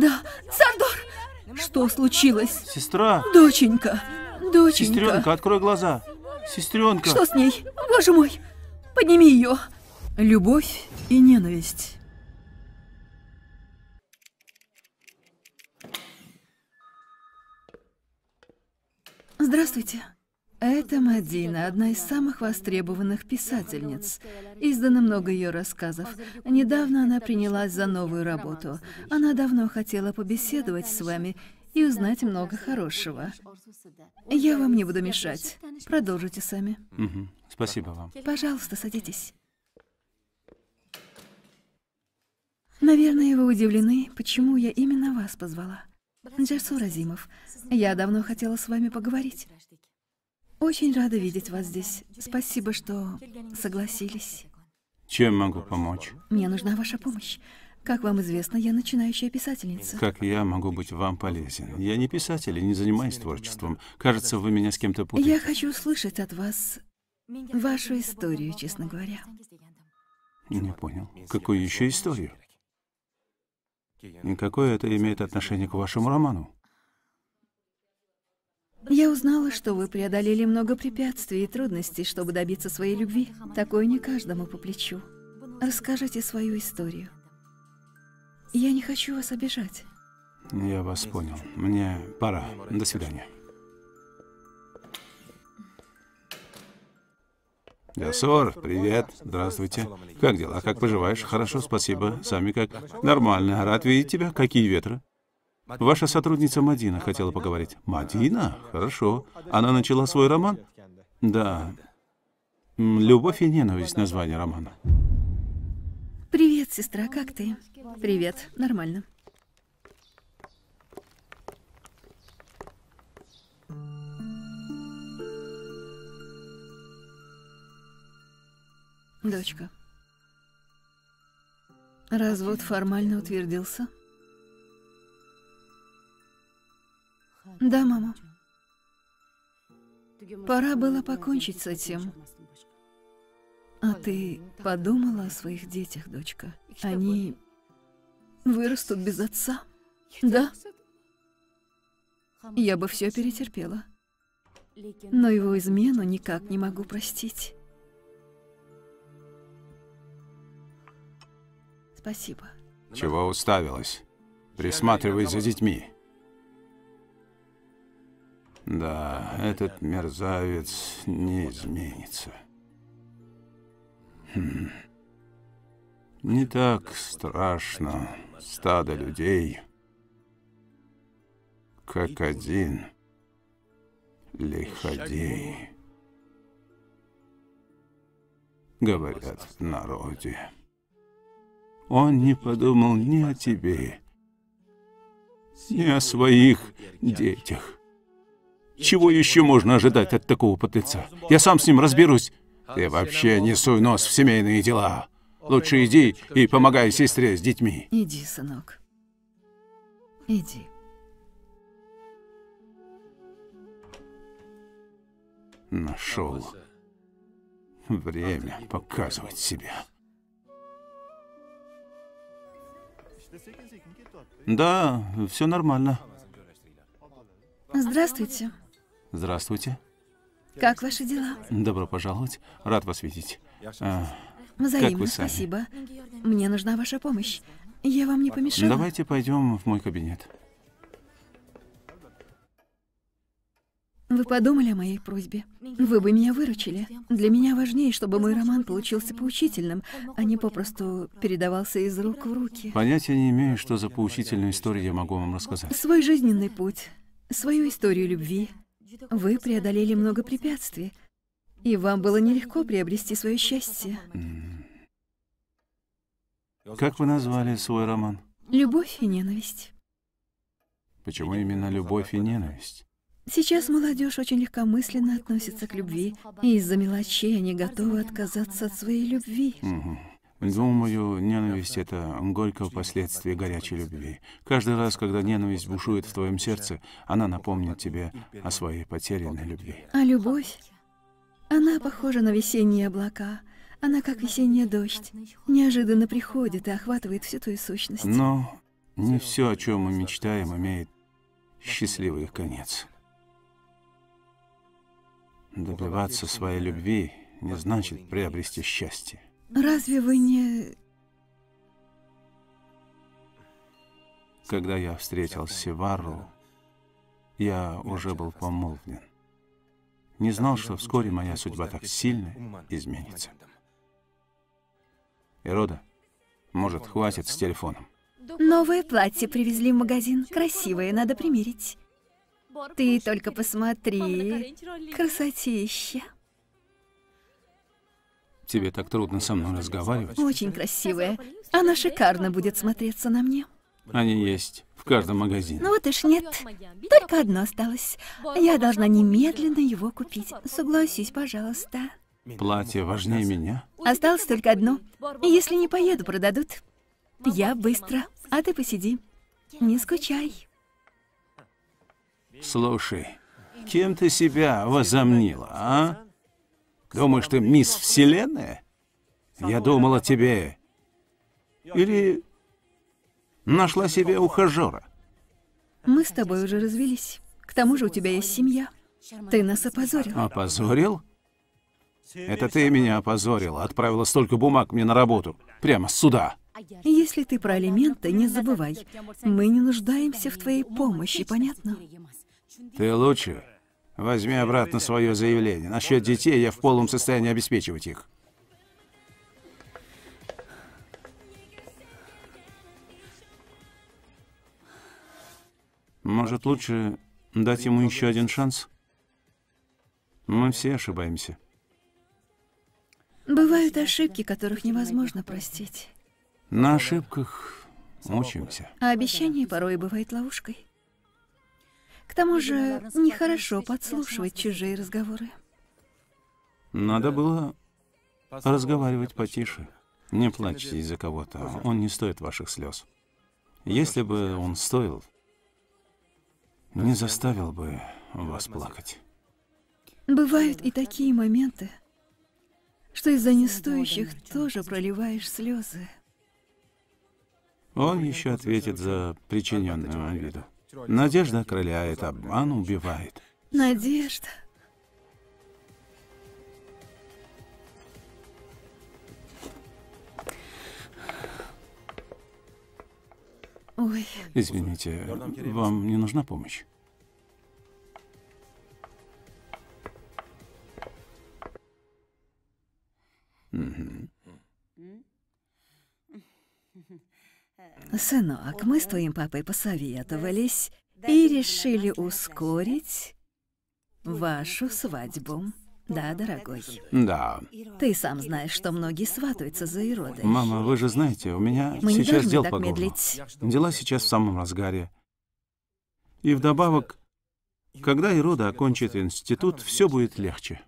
Да, Сандор! Что случилось? Сестра! Доченька! Доченька! Сестренка, открой глаза! Сестренка! Что с ней? Боже мой! Подними ее! Любовь и ненависть. Здравствуйте. Это Мадина, одна из самых востребованных писательниц. Издано много ее рассказов. Недавно она принялась за новую работу. Она давно хотела побеседовать с вами и узнать много хорошего. Я вам не буду мешать. Продолжите сами. Угу. Спасибо вам. Пожалуйста, садитесь. Наверное, вы удивлены, почему я именно вас позвала. Джерсу Разимов, я давно хотела с вами поговорить. Очень рада видеть вас здесь. Спасибо, что согласились. Чем могу помочь? Мне нужна ваша помощь. Как вам известно, я начинающая писательница. Как я могу быть вам полезен? Я не писатель и не занимаюсь творчеством. Кажется, вы меня с кем-то путаете. Я хочу услышать от вас вашу историю, честно говоря. Не понял. Какую еще историю? И какое это имеет отношение к вашему роману? Я узнала, что вы преодолели много препятствий и трудностей, чтобы добиться своей любви. Такое не каждому по плечу. Расскажите свою историю. Я не хочу вас обижать. Я вас понял. Мне пора. До свидания. Ясор, привет. Здравствуйте. Как дела? Как поживаешь? Хорошо, спасибо. Сами как? Нормально. Рад видеть тебя. Какие ветры? Ваша сотрудница Мадина хотела поговорить. Мадина? Хорошо. Она начала свой роман? Да. «Любовь и ненависть» — название романа. Привет, сестра, как ты? Привет, нормально. Дочка, развод формально утвердился? — Да, мама. Пора было покончить с этим. А ты подумала о своих детях, дочка? Они вырастут без отца? Да? Я бы все перетерпела. Но его измену никак не могу простить. Спасибо. Чего уставилась? Присматривай за детьми. Да, этот мерзавец не изменится. Хм. Не так страшно стадо людей, как один лиходей, говорят в народе. Он не подумал ни о тебе, ни о своих детях. Чего еще можно ожидать от такого подлеца? Я сам с ним разберусь. Ты вообще не суй нос в семейные дела. Лучше иди и помогай сестре с детьми. Иди, сынок. Иди. Нашел время показывать себя. Да, все нормально. Здравствуйте. Здравствуйте. Как ваши дела? Добро пожаловать. Рад вас видеть. Взаимно, как вы сами? спасибо. Мне нужна ваша помощь. Я вам не помешаю. Давайте пойдем в мой кабинет. Вы подумали о моей просьбе? Вы бы меня выручили. Для меня важнее, чтобы мой роман получился поучительным, а не попросту передавался из рук в руки. Понятия не имею, что за поучительную историю я могу вам рассказать. Свой жизненный путь, свою историю любви, вы преодолели много препятствий, и вам было нелегко приобрести свое счастье. Как вы назвали свой роман? Любовь и ненависть. Почему именно любовь и ненависть? Сейчас молодежь очень легкомысленно относится к любви, и из-за мелочей они готовы отказаться от своей любви. Угу. Думаю, ненависть — это горькое последствие горячей любви. Каждый раз, когда ненависть бушует в твоем сердце, она напомнит тебе о своей потерянной любви. А любовь? Она похожа на весенние облака. Она как весенняя дождь. Неожиданно приходит и охватывает всю твою сущность. Но не все, о чем мы мечтаем, имеет счастливый конец. Добиваться своей любви не значит приобрести счастье. Разве вы не... Когда я встретил Севару, я уже был помолвлен. Не знал, что вскоре моя судьба так сильно изменится. Ирода, может, хватит с телефоном? Новое платье привезли в магазин. Красивое, надо примерить. Ты только посмотри. Красотища. Тебе так трудно со мной разговаривать. Очень красивая. Она шикарно будет смотреться на мне. Они есть в каждом магазине. Ну вот уж нет. Только одно осталось. Я должна немедленно его купить. Согласись, пожалуйста. Платье важнее меня? Осталось только одно. Если не поеду, продадут. Я быстро, а ты посиди. Не скучай. Слушай, кем ты себя возомнила, а? Думаешь, ты мисс Вселенная? Я думал о тебе. Или нашла себе ухажера. Мы с тобой уже развелись. К тому же у тебя есть семья. Ты нас опозорил. Опозорил? Это ты меня опозорила. Отправила столько бумаг мне на работу. Прямо сюда. Если ты про алименты, не забывай. Мы не нуждаемся в твоей помощи, понятно? Ты лучше Возьми обратно свое заявление. Насчет детей я в полном состоянии обеспечивать их. Может, лучше дать ему еще один шанс? Мы все ошибаемся. Бывают ошибки, которых невозможно простить. На ошибках учимся. А обещание порой бывает ловушкой. К тому же, нехорошо подслушивать чужие разговоры. Надо было разговаривать потише. Не плачьте из-за кого-то, он не стоит ваших слез. Если бы он стоил, не заставил бы вас плакать. Бывают и такие моменты, что из-за нестоящих тоже проливаешь слезы. Он еще ответит за причиненную обиду. Надежда окрыляет, обман убивает. Надежда. Ой. Извините, вам не нужна помощь? Сынок, мы с твоим папой посоветовались и решили ускорить вашу свадьбу. Да, дорогой. Да. Ты сам знаешь, что многие сватаются за Ироды. Мама, вы же знаете, у меня Мы сейчас дел по горло. Дела сейчас в самом разгаре. И вдобавок, когда Ирода окончит институт, все будет легче.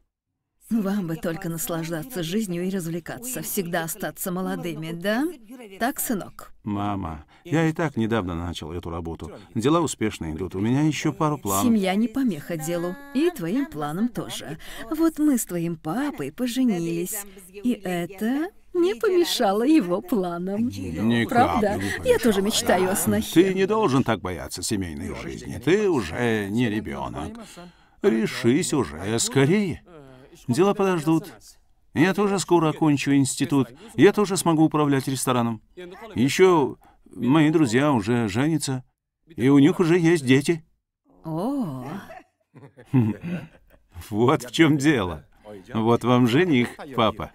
Вам бы только наслаждаться жизнью и развлекаться, всегда остаться молодыми, да? Так, сынок? Мама, я и так недавно начал эту работу. Дела успешно идут, у меня еще пару планов. Семья не помеха делу, и твоим планам тоже. Вот мы с твоим папой поженились, и это не помешало его планам. Никак Правда? Я тоже мечтаю о снохе. Ты не должен так бояться семейной жизни. Ты уже не ребенок. Решись уже скорее. Дела подождут. Я тоже скоро окончу институт. Я тоже смогу управлять рестораном. Еще мои друзья уже женятся. И у них уже есть дети. О. Вот в чем дело. Вот вам жених, папа.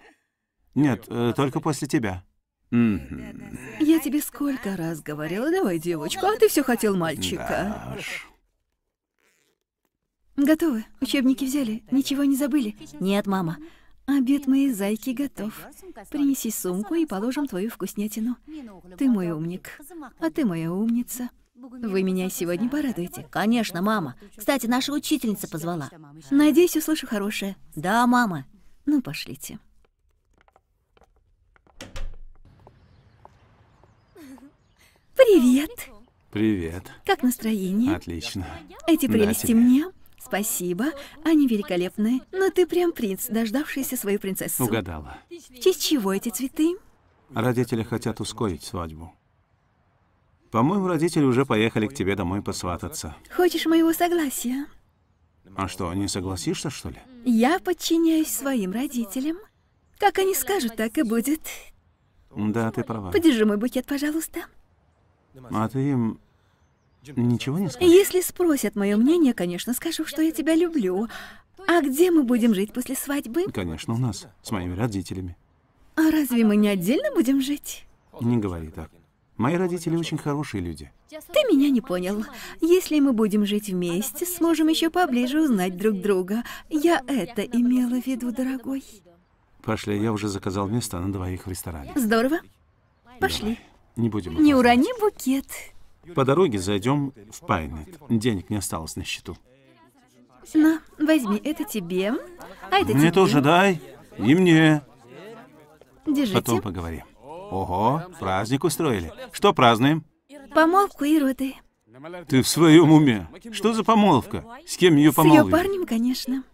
Нет, э, только после тебя. Я тебе сколько раз говорила, давай девочку, а ты все хотел мальчика. Да уж. Готовы. Учебники взяли. Ничего не забыли? Нет, мама. Обед моей зайки готов. Принеси сумку и положим твою вкуснятину. Ты мой умник, а ты моя умница. Вы меня сегодня порадуете? Конечно, мама. Кстати, наша учительница позвала. Надеюсь, услышу хорошее. Да, мама. Ну, пошлите. Привет. Привет. Как настроение? Отлично. Эти прелести да, мне? Спасибо, они великолепные. Но ты прям принц, дождавшийся своей принцессы. Угадала. В честь чего эти цветы? Родители хотят ускорить свадьбу. По-моему, родители уже поехали к тебе домой посвататься. Хочешь моего согласия? А что, не согласишься, что ли? Я подчиняюсь своим родителям. Как они скажут, так и будет. Да, ты права. Подержи мой букет, пожалуйста. А ты им Ничего не скажешь? Если спросят мое мнение, конечно, скажу, что я тебя люблю. А где мы будем жить после свадьбы? Конечно, у нас, с моими родителями. А разве мы не отдельно будем жить? Не говори так. Мои родители очень хорошие люди. Ты меня не понял. Если мы будем жить вместе, сможем еще поближе узнать друг друга. Я это имела в виду, дорогой. Пошли, я уже заказал место на двоих в ресторане. Здорово. Пошли. Давай. Не будем. Не урони букет. По дороге зайдем в Пайнет. Денег не осталось на счету. На, возьми, это тебе, а это Мне тебе. тоже дай, и мне. Держите. Потом поговорим. Ого, праздник устроили. Что празднуем? Помолвку и роды. Ты в своем уме? Что за помолвка? С кем ее помолвили? С ее парнем, конечно.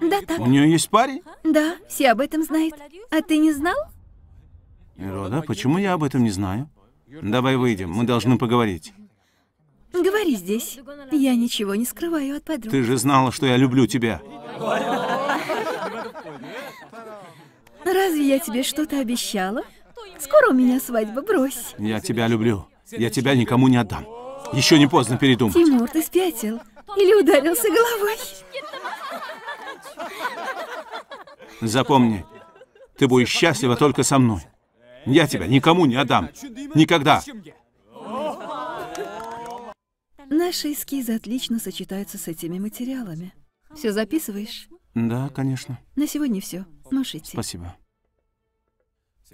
Да, так. У нее есть парень? Да, все об этом знают. А ты не знал? Ирода, почему я об этом не знаю? Давай выйдем, мы должны поговорить. Говори здесь. Я ничего не скрываю от подруг. Ты же знала, что я люблю тебя. Разве я тебе что-то обещала? Скоро у меня свадьба, брось. Я тебя люблю. Я тебя никому не отдам. Еще не поздно передумать. Тимур, ты спятил. Или ударился головой. Запомни, ты будешь счастлива только со мной. Я тебя никому не отдам. Никогда. Наши эскизы отлично сочетаются с этими материалами. Все записываешь? Да, конечно. На сегодня все. Можешь идти. Спасибо.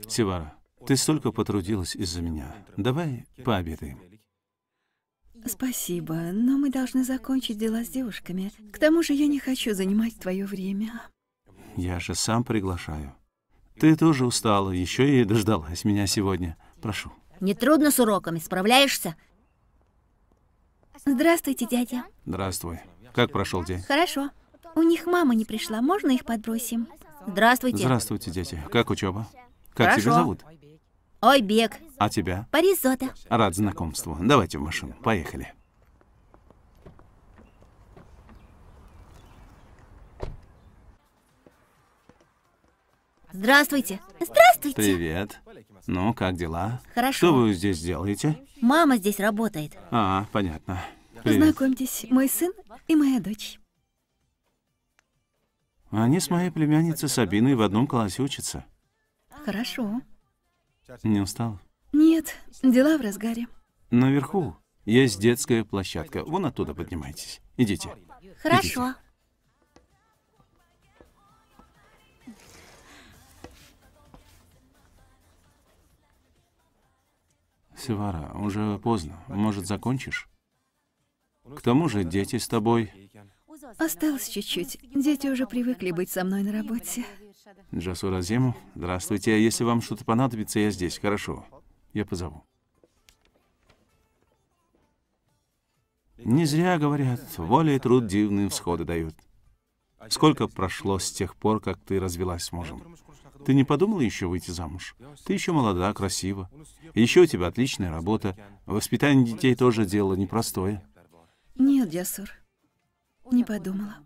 Сивара, ты столько потрудилась из-за меня. Давай пообедаем. Спасибо, но мы должны закончить дела с девушками. К тому же я не хочу занимать твое время. Я же сам приглашаю. Ты тоже устала, еще и дождалась меня сегодня. Прошу. Не трудно с уроками, справляешься? Здравствуйте, дядя. Здравствуй. Как прошел день? Хорошо. У них мама не пришла, можно их подбросим? Здравствуйте. Здравствуйте, дети. Как учеба? Как Хорошо. тебя зовут? Ой, Бег. А тебя? Паризота. Рад знакомству. Давайте в машину. Поехали. Здравствуйте. Здравствуйте. Привет. Ну, как дела? Хорошо. Что вы здесь делаете? Мама здесь работает. А, понятно. Привет. Познакомьтесь, мой сын и моя дочь. Они с моей племянницей Сабиной в одном классе учатся. Хорошо. Не устал? Нет, дела в разгаре. Наверху есть детская площадка. Вон оттуда поднимайтесь. Идите. Хорошо. Идите. Севара, уже поздно. Может, закончишь? К тому же дети с тобой. Осталось чуть-чуть. Дети уже привыкли быть со мной на работе. Джасу Разиму, здравствуйте. Если вам что-то понадобится, я здесь. Хорошо. Я позову. Не зря говорят, воля и труд дивные всходы дают. Сколько прошло с тех пор, как ты развелась с мужем? Ты не подумала еще выйти замуж? Ты еще молода, красива. еще у тебя отличная работа. Воспитание детей тоже дело непростое. Нет, дясур, не подумала.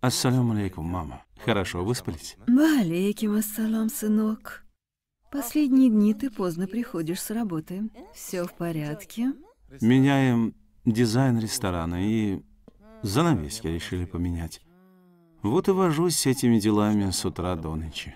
Ассаляму алейкум, мама. Хорошо выспались? Валейким ассалам, сынок. Последние дни ты поздно приходишь с работы. Все в порядке? Меняем дизайн ресторана и занавески решили поменять. Вот и вожусь с этими делами с утра до ночи.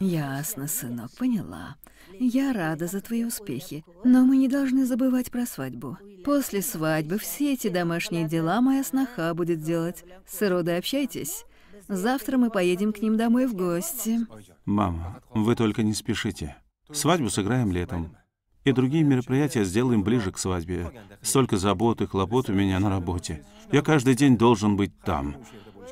Ясно, сынок, поняла. Я рада за твои успехи, но мы не должны забывать про свадьбу. После свадьбы все эти домашние дела моя сноха будет делать. С Иродой общайтесь. Завтра мы поедем к ним домой в гости. Мама, вы только не спешите. Свадьбу сыграем летом и другие мероприятия сделаем ближе к свадьбе. Столько забот и хлопот у меня на работе. Я каждый день должен быть там.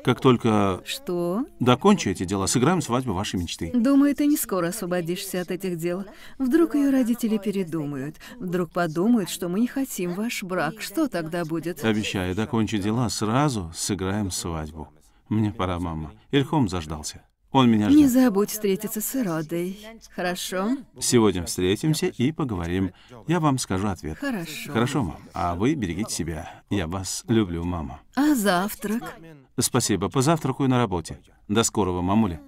Как только... Что? Докончу эти дела, сыграем свадьбу вашей мечты. Думаю, ты не скоро освободишься от этих дел. Вдруг ее родители передумают. Вдруг подумают, что мы не хотим ваш брак. Что тогда будет? Обещаю, докончу дела, сразу сыграем свадьбу. Мне пора, мама. Ильхом заждался. Он меня ждет. Не забудь встретиться с Иродой. Хорошо? Сегодня встретимся и поговорим. Я вам скажу ответ. Хорошо. Хорошо, мам. А вы берегите себя. Я вас люблю, мама. А завтрак? Спасибо. Позавтракаю на работе. До скорого, мамуля.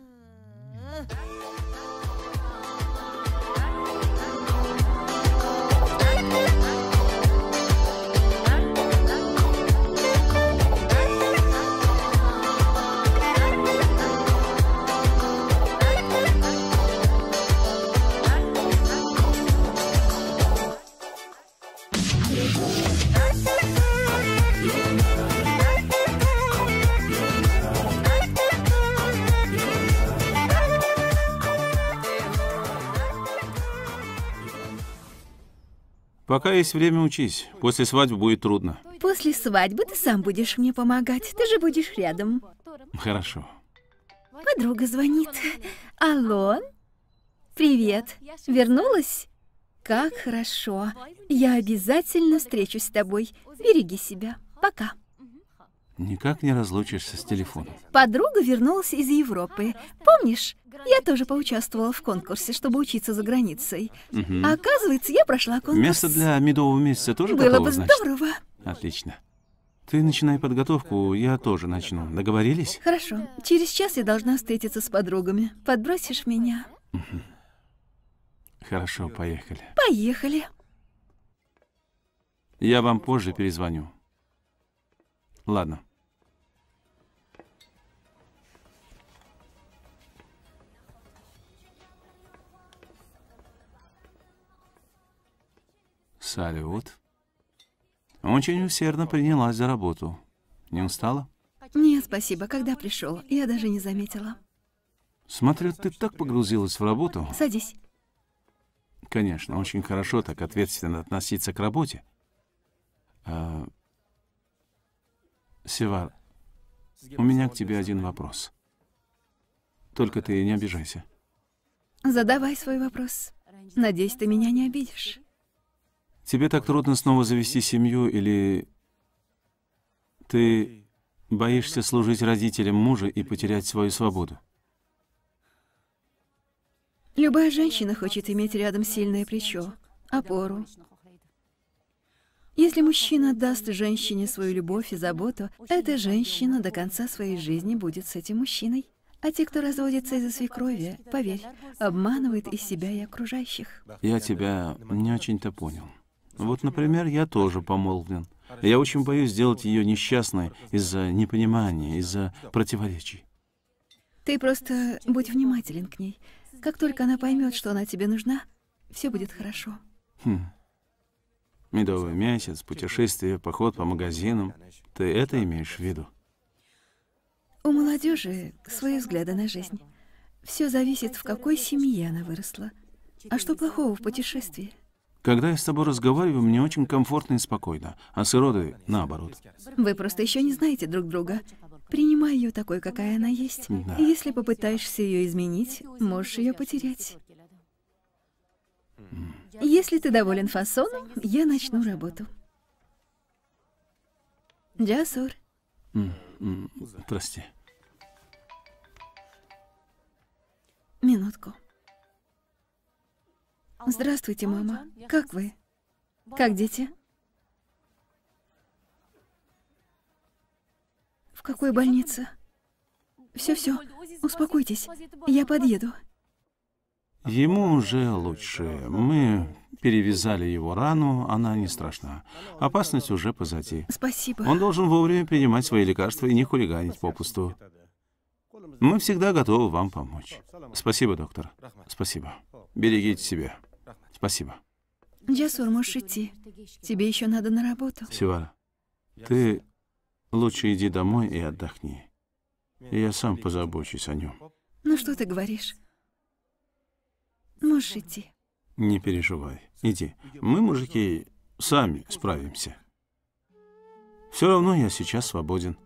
Пока есть время, учись. После свадьбы будет трудно. После свадьбы ты сам будешь мне помогать. Ты же будешь рядом. Хорошо. Подруга звонит. Алло. Привет. Вернулась? Как хорошо. Я обязательно встречусь с тобой. Береги себя. Пока. Никак не разлучишься с телефоном. Подруга вернулась из Европы. Помнишь, я тоже поучаствовала в конкурсе, чтобы учиться за границей. Угу. А оказывается, я прошла конкурс. Место для медового месяца тоже Было готово, бы значит? Отлично. Ты начинай подготовку, я тоже начну. Договорились? Хорошо. Через час я должна встретиться с подругами. Подбросишь меня? Угу. Хорошо, поехали. Поехали. Я вам позже перезвоню. Ладно. Салют. Очень усердно принялась за работу. Не устала? Нет, спасибо. Когда пришел, я даже не заметила. Смотрю, ты так погрузилась в работу. Садись. Конечно, очень хорошо так ответственно относиться к работе. А... Севар, у меня к тебе один вопрос. Только ты не обижайся. Задавай свой вопрос. Надеюсь, ты меня не обидишь. Тебе так трудно снова завести семью или... Ты боишься служить родителям мужа и потерять свою свободу? Любая женщина хочет иметь рядом сильное плечо, опору. Если мужчина даст женщине свою любовь и заботу, эта женщина до конца своей жизни будет с этим мужчиной. А те, кто разводится из-за свекрови, поверь, обманывают и себя, и окружающих. Я тебя не очень-то понял. Вот, например, я тоже помолвлен. Я очень боюсь сделать ее несчастной из-за непонимания, из-за противоречий. Ты просто будь внимателен к ней. Как только она поймет, что она тебе нужна, все будет хорошо. Хм. Медовый месяц, путешествие, поход по магазинам. Ты это имеешь в виду? У молодежи свои взгляды на жизнь. Все зависит, в какой семье она выросла. А что плохого в путешествии? Когда я с тобой разговариваю, мне очень комфортно и спокойно, а с Иродой наоборот. Вы просто еще не знаете друг друга. Принимай ее такой, какая она есть. Да. Если попытаешься ее изменить, можешь ее потерять. Если ты доволен фасоном, я начну работу. Джасур. Прости. Минутку. Здравствуйте, мама. Как вы? Как дети? какой больнице? Все-все, успокойтесь, я подъеду. Ему уже лучше. Мы перевязали его рану, она не страшна. Опасность уже позади. Спасибо. Он должен вовремя принимать свои лекарства и не хулиганить попусту. Мы всегда готовы вам помочь. Спасибо, доктор. Спасибо. Берегите себя. Спасибо. Джасур, можешь идти. Тебе еще надо на работу. Сивара, ты Лучше иди домой и отдохни. Я сам позабочусь о нем. Ну что ты говоришь? Можешь идти. Не переживай. Иди. Мы, мужики, сами справимся. Все равно я сейчас свободен.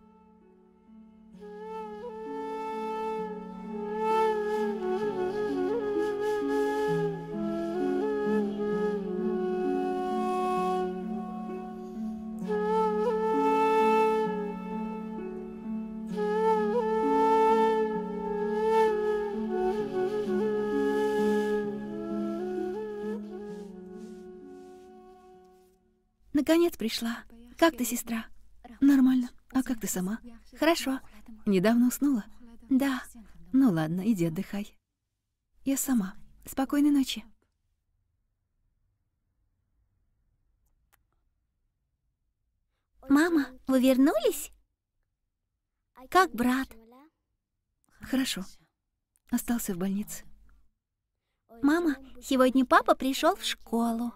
Наконец пришла. Как ты, сестра? Нормально. А как ты сама? Хорошо. Недавно уснула? Да. Ну ладно, иди отдыхай. Я сама. Спокойной ночи. Мама, вы вернулись? Как брат? Хорошо. Остался в больнице. Мама, сегодня папа пришел в школу.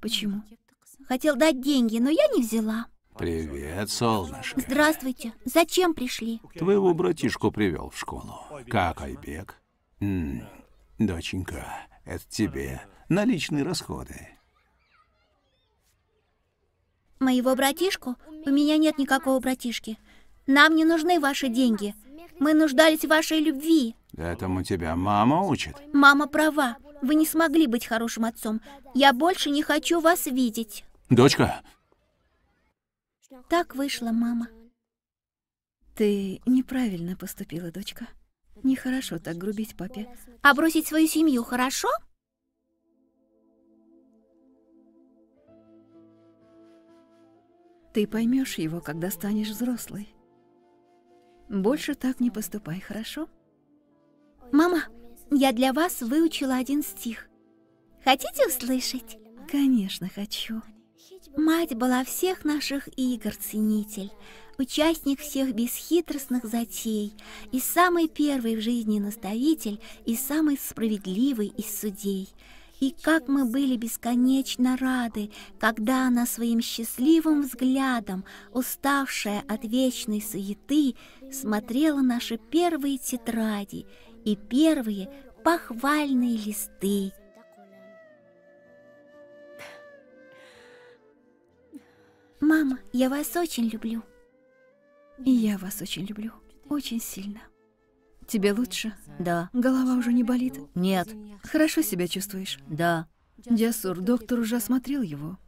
Почему? Хотел дать деньги, но я не взяла. Привет, солнышко. Здравствуйте. Зачем пришли? Твоего братишку привел в школу. Как, Айбек? М -м, доченька, это тебе. Наличные расходы. Моего братишку? У меня нет никакого братишки. Нам не нужны ваши деньги. Мы нуждались в вашей любви. Этому тебя мама учит. Мама права. Вы не смогли быть хорошим отцом. Я больше не хочу вас видеть. Дочка? Так вышло, мама. Ты неправильно поступила, дочка. Нехорошо так грубить папе. А бросить свою семью хорошо? Ты поймешь его, когда станешь взрослой. Больше так не поступай, хорошо? Мама, я для вас выучила один стих. Хотите услышать? Конечно, хочу. Мать была всех наших игр ценитель, участник всех бесхитростных затей, и самый первый в жизни наставитель, и самый справедливый из судей. И как мы были бесконечно рады, когда она своим счастливым взглядом, уставшая от вечной суеты, смотрела наши первые тетради и первые похвальные листы. Мама, я вас очень люблю. И я вас очень люблю. Очень сильно. Тебе лучше? Да. Голова уже не болит? Нет. Хорошо себя чувствуешь? Да. Дясур, доктор уже осмотрел его.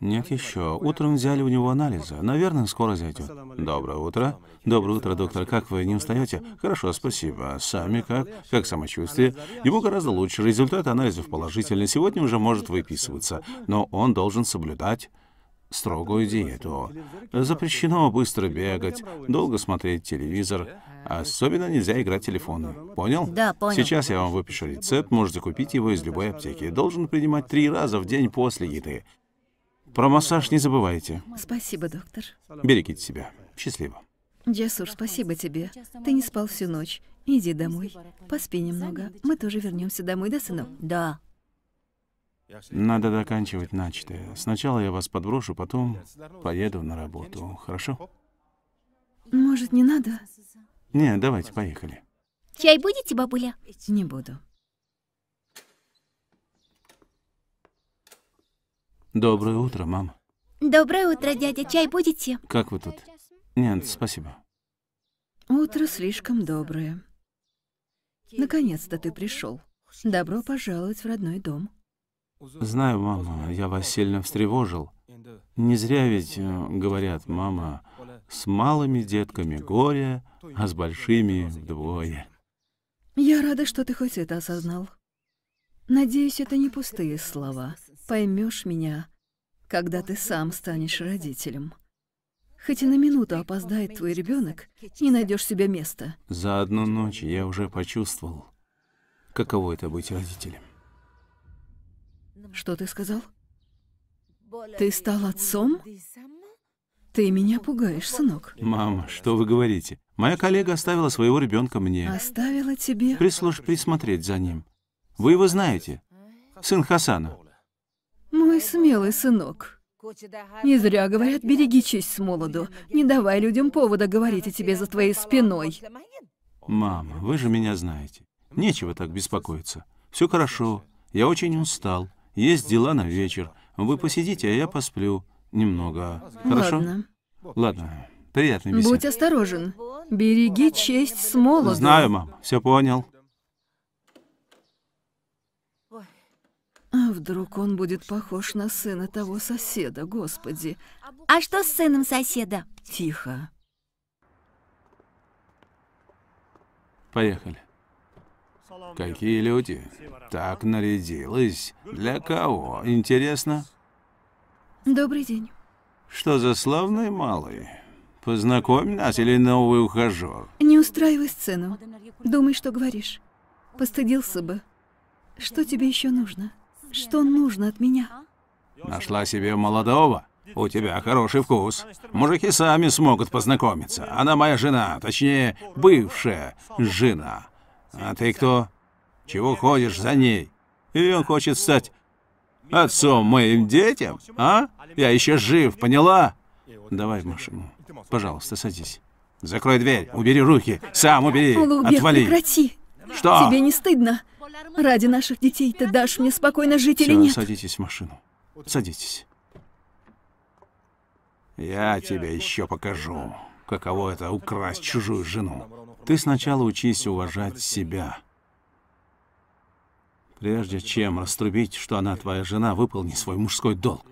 Нет еще. Утром взяли у него анализы. Наверное, скоро зайдет. Доброе утро. Доброе утро, доктор. Как вы не устаете? Хорошо, спасибо. Сами как? Как самочувствие? Ему гораздо лучше. Результат анализов положительный. Сегодня уже может выписываться. Но он должен соблюдать строгую диету. Запрещено быстро бегать, долго смотреть телевизор. Особенно нельзя играть телефоны. Понял? Да, понял. Сейчас я вам выпишу рецепт, можете купить его из любой аптеки. Должен принимать три раза в день после еды. Про массаж не забывайте. Спасибо, доктор. Берегите себя. Счастливо. Джасур, спасибо тебе. Ты не спал всю ночь. Иди домой. Поспи немного. Мы тоже вернемся домой, да, сынок? Да. Надо доканчивать начатое. Сначала я вас подброшу, потом поеду на работу. Хорошо? Может, не надо? Не, давайте, поехали. Чай будете, бабуля? Не буду. Доброе утро, мама. Доброе утро, дядя. Чай будете? Как вы тут? Нет, спасибо. Утро слишком доброе. Наконец-то ты пришел. Добро пожаловать в родной дом. Знаю, мама, я вас сильно встревожил. Не зря ведь э, говорят, мама, с малыми детками горе, а с большими двое. Я рада, что ты хоть это осознал. Надеюсь, это не пустые слова. Поймешь меня, когда ты сам станешь родителем. Хоть и на минуту опоздает твой ребенок, не найдешь себе места. За одну ночь я уже почувствовал, каково это быть родителем. Что ты сказал? Ты стал отцом? Ты меня пугаешь, сынок. Мама, что вы говорите? Моя коллега оставила своего ребенка мне. Оставила тебе? Прислуш присмотреть за ним. Вы его знаете. Сын Хасана. Мой смелый сынок. Не зря говорят, береги с молоду. Не давай людям повода говорить о тебе за твоей спиной. Мама, вы же меня знаете. Нечего так беспокоиться. Все хорошо. Я очень устал. Есть дела на вечер. Вы посидите, а я посплю немного. Хорошо? Ладно. Ладно. Приятной беседы. Будь осторожен. Береги честь с молоду. Знаю, мам. Все понял. А вдруг он будет похож на сына того соседа, господи. А что с сыном соседа? Тихо. Поехали. Какие люди? Так нарядилась. Для кого? Интересно? Добрый день. Что за славный малый? Познакомь нас или новый ухажер? Не устраивай сцену. Думай, что говоришь. Постыдился бы. Что тебе еще нужно? Что нужно от меня? Нашла себе молодого? У тебя хороший вкус. Мужики сами смогут познакомиться. Она моя жена, точнее, бывшая жена. «А ты кто? Чего ходишь за ней? И он хочет стать отцом моим детям, а? Я еще жив, поняла?» «Давай в машину. Пожалуйста, садись. Закрой дверь, убери руки, сам убери, Лубер, отвали!» прекрати! Что? Тебе не стыдно? Ради наших детей ты дашь мне спокойно жить Всё, или нет? садитесь в машину. Садитесь. Я тебе еще покажу, каково это украсть чужую жену. Ты сначала учись уважать себя. Прежде чем раструбить, что она твоя жена, выполни свой мужской долг.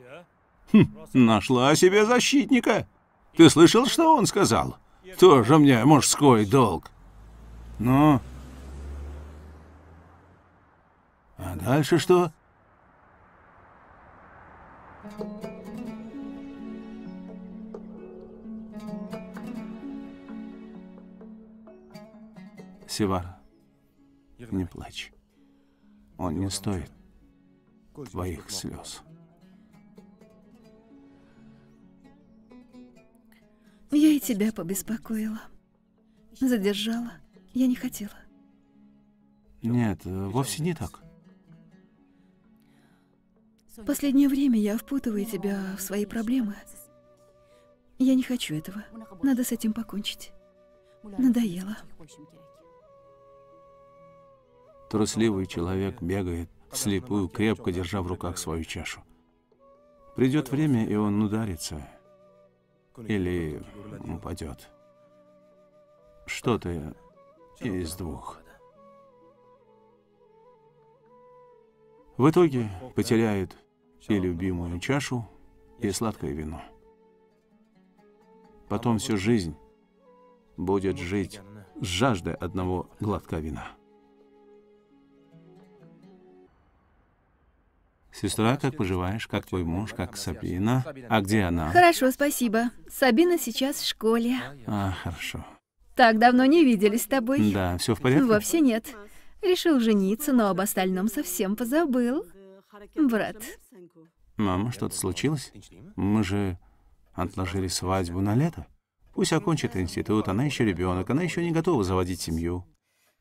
Хм, нашла себе защитника. Ты слышал, что он сказал? Тоже мне мужской долг. Ну? А дальше что? Thank you. Севара, не плачь. Он не стоит твоих слез. Ну, я и тебя побеспокоила. Задержала. Я не хотела. Нет, э, вовсе не так. Последнее время я впутываю тебя в свои проблемы. Я не хочу этого. Надо с этим покончить. Надоело. Трусливый человек бегает, вслепую, крепко держа в руках свою чашу. Придет время, и он ударится или упадет. Что-то из двух. В итоге потеряет и любимую чашу, и сладкое вино. Потом всю жизнь будет жить с жаждой одного глотка вина. Сестра, как поживаешь? Как твой муж? Как Сабина? А где она? Хорошо, спасибо. Сабина сейчас в школе. А, хорошо. Так давно не виделись с тобой. Да, все в порядке? Вовсе нет. Решил жениться, но об остальном совсем позабыл. Брат. Мама, что-то случилось? Мы же отложили свадьбу на лето. Пусть окончит институт, она еще ребенок, она еще не готова заводить семью.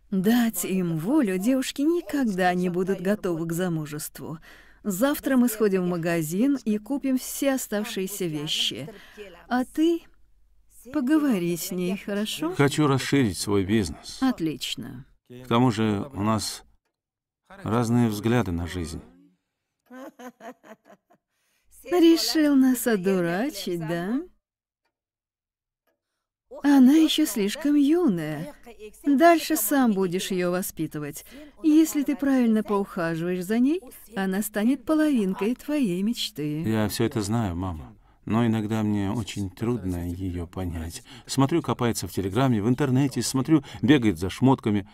Дать им волю девушки никогда не будут готовы к замужеству. Завтра мы сходим в магазин и купим все оставшиеся вещи. А ты поговори с ней, хорошо? Хочу расширить свой бизнес. Отлично. К тому же у нас разные взгляды на жизнь. Решил нас одурачить, да? Она еще слишком юная. Дальше сам будешь ее воспитывать. Если ты правильно поухаживаешь за ней, она станет половинкой твоей мечты. Я все это знаю, мама. Но иногда мне очень трудно ее понять. Смотрю, копается в телеграмме, в интернете, смотрю, бегает за шмотками.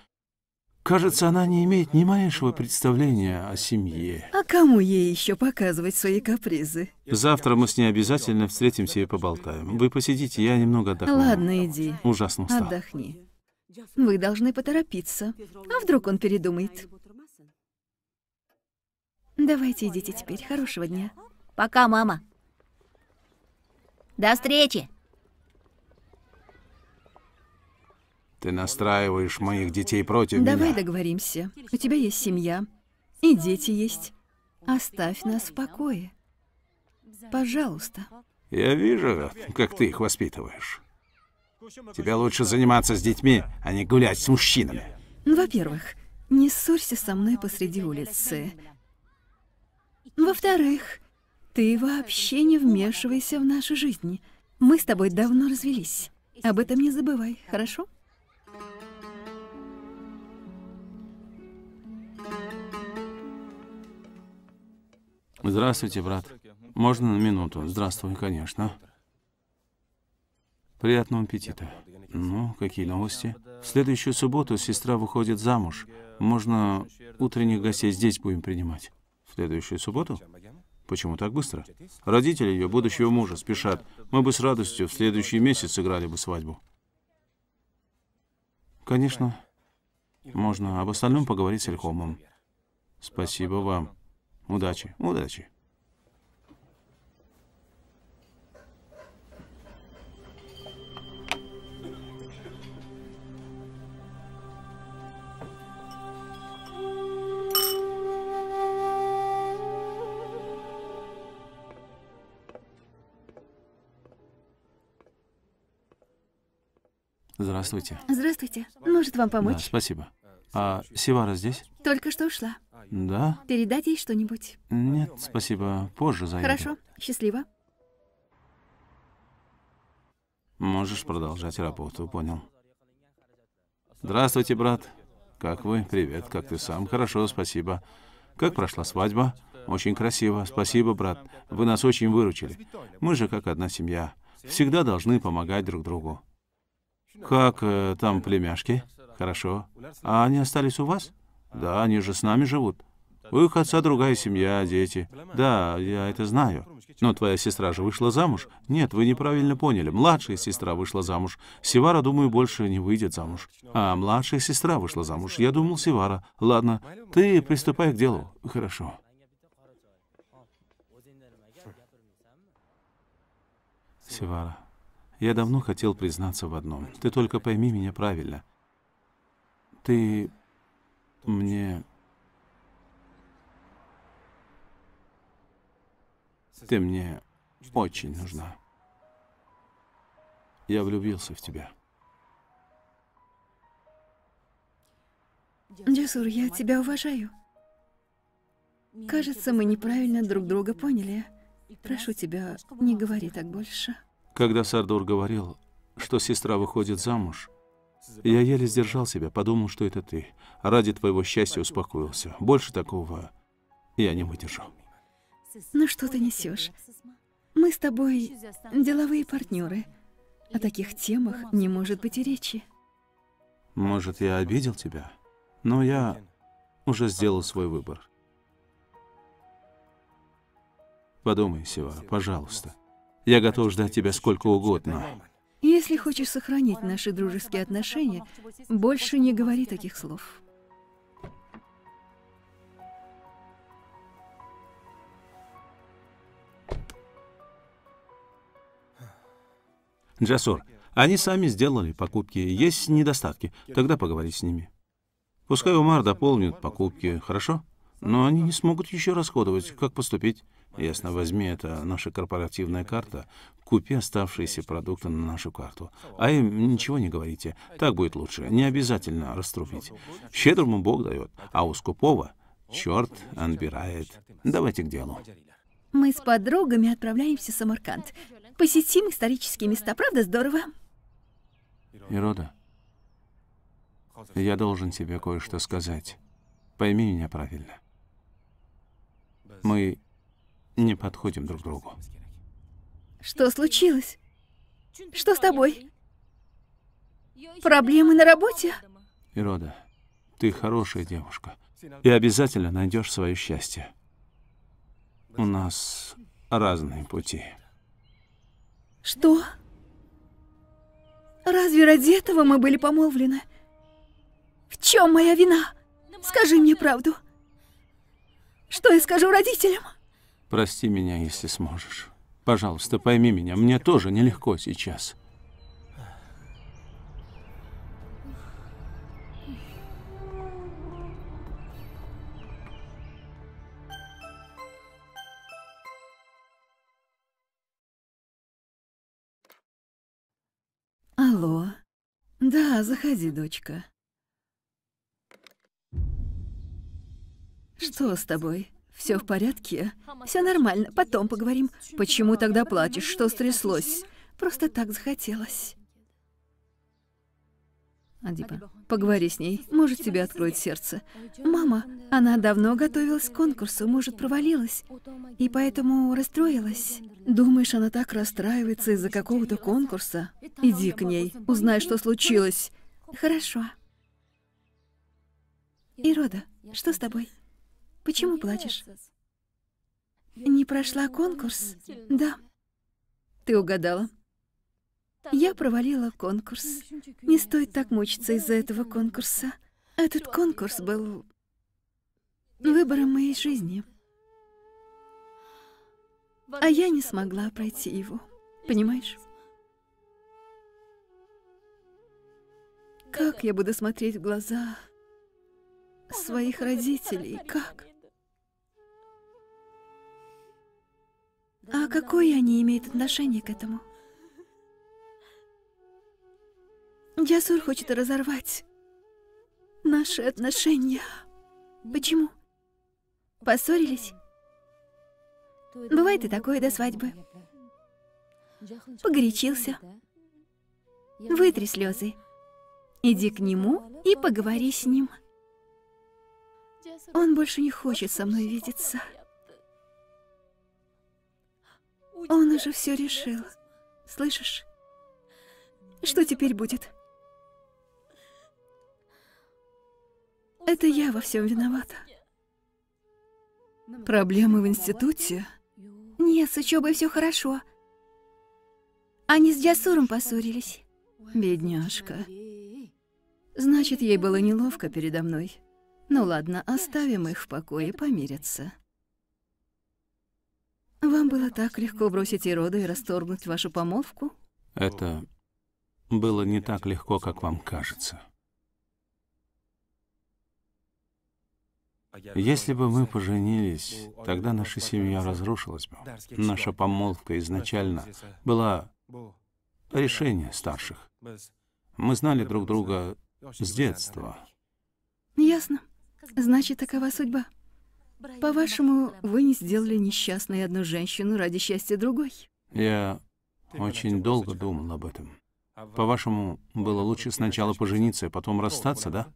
Кажется, она не имеет ни малейшего представления о семье. А кому ей еще показывать свои капризы? Завтра мы с ней обязательно встретимся и поболтаем. Вы посидите, я немного отдохну. Ладно, иди. Ужасно устал. Отдохни. Вы должны поторопиться. А вдруг он передумает? Давайте идите теперь. Хорошего дня. Пока, мама. До встречи! Ты настраиваешь моих детей против Давай меня. Давай договоримся. У тебя есть семья, и дети есть. Оставь нас в покое. Пожалуйста. Я вижу, как ты их воспитываешь. Тебе лучше заниматься с детьми, а не гулять с мужчинами. Ну, во-первых, не ссорься со мной посреди улицы. Во-вторых, ты вообще не вмешивайся в наши жизни. Мы с тобой давно развелись. Об этом не забывай, хорошо? Здравствуйте, брат. Можно на минуту? Здравствуй, конечно. Приятного аппетита. Ну, какие новости? В следующую субботу сестра выходит замуж. Можно утренних гостей здесь будем принимать. В следующую субботу? Почему так быстро? Родители ее будущего мужа спешат. Мы бы с радостью в следующий месяц сыграли бы свадьбу. Конечно. Можно об остальном поговорить с Эльхомом. Спасибо вам. Удачи, удачи. Здравствуйте. Здравствуйте. Может вам помочь? Да, спасибо. А Сивара здесь? Только что ушла. Да? Передать ей что-нибудь? Нет, спасибо. Позже заеду. Хорошо. Счастливо. Можешь продолжать работу, понял. Здравствуйте, брат. Как вы? Привет. Как ты сам? Хорошо, спасибо. Как прошла свадьба? Очень красиво. Спасибо, брат. Вы нас очень выручили. Мы же как одна семья. Всегда должны помогать друг другу. Как э, там племяшки? Хорошо. А они остались у вас? Да, они же с нами живут. У их отца другая семья, дети. Да, я это знаю. Но твоя сестра же вышла замуж. Нет, вы неправильно поняли. Младшая сестра вышла замуж. Сивара, думаю, больше не выйдет замуж. А младшая сестра вышла замуж. Я думал, Сивара. Ладно, ты приступай к делу. Хорошо. Сивара, я давно хотел признаться в одном. Ты только пойми меня правильно. Ты мне... Ты мне очень нужна. Я влюбился в тебя. Джесур, я тебя уважаю. Кажется, мы неправильно друг друга поняли. Прошу тебя, не говори так больше. Когда Сардур говорил, что сестра выходит замуж, я еле сдержал себя, подумал, что это ты. Ради твоего счастья успокоился. Больше такого я не выдержу. Ну что ты несешь? Мы с тобой деловые партнеры. О таких темах не может быть и речи. Может, я обидел тебя, но я уже сделал свой выбор. Подумай, Сева, пожалуйста. Я готов ждать тебя сколько угодно. Если хочешь сохранить наши дружеские отношения, больше не говори таких слов. Джасур, они сами сделали покупки. Есть недостатки. Тогда поговори с ними. Пускай Умар дополнит покупки, хорошо? Но они не смогут еще расходовать. Как поступить? Ясно возьми, это наша корпоративная карта. Купи оставшиеся продукты на нашу карту. А им ничего не говорите. Так будет лучше. Не обязательно раструбить. Щедрому Бог дает, а у скупого черт отбирает. Давайте к делу. Мы с подругами отправляемся в Самарканд. Посетим исторические места. Правда здорово? Ирода, я должен тебе кое-что сказать. Пойми меня правильно. Мы не подходим друг другу. Что случилось? Что с тобой? Проблемы на работе? Ирода, ты хорошая девушка и обязательно найдешь свое счастье. У нас разные пути. Что? Разве ради этого мы были помолвлены? В чем моя вина? Скажи мне правду. Что я скажу родителям? Прости меня, если сможешь. Пожалуйста, пойми меня, мне тоже нелегко сейчас. Алло. Да, заходи, дочка. Что с тобой? Все в порядке? Все нормально, потом поговорим. Почему тогда платишь? Что стряслось? Просто так захотелось. Адиба, поговори с ней, может, тебе откроет сердце. Мама, она давно готовилась к конкурсу, может, провалилась, и поэтому расстроилась. Думаешь, она так расстраивается из-за какого-то конкурса? Иди к ней, узнай, что случилось. Хорошо. Ирода, что с тобой? Почему плачешь? Не прошла конкурс? Да. Ты угадала. Я провалила конкурс. Не стоит так мучиться из-за этого конкурса. Этот конкурс был выбором моей жизни. А я не смогла пройти его. Понимаешь? Как я буду смотреть в глаза своих родителей? Как? А какое они имеют отношение к этому? Джасур хочет разорвать наши отношения. Почему? Поссорились? Бывает и такое до свадьбы. Погорячился. Вытри слезы. Иди к нему и поговори с ним. Он больше не хочет со мной видеться. Он уже все решил. Слышишь? Что теперь будет? Это я во всем виновата. Проблемы в институте? Нет, с учебой все хорошо. Они с Джасуром поссорились. Бедняжка. Значит, ей было неловко передо мной. Ну ладно, оставим их в покое, помирятся. Вам было так легко бросить Ирода и расторгнуть вашу помолвку? Это было не так легко, как вам кажется. Если бы мы поженились, тогда наша семья разрушилась бы. Наша помолвка изначально была решение старших. Мы знали друг друга с детства. Ясно. Значит, такова судьба. По-вашему, вы не сделали несчастной одну женщину ради счастья другой? Я очень долго думал об этом. По-вашему, было лучше сначала пожениться, а потом расстаться, да?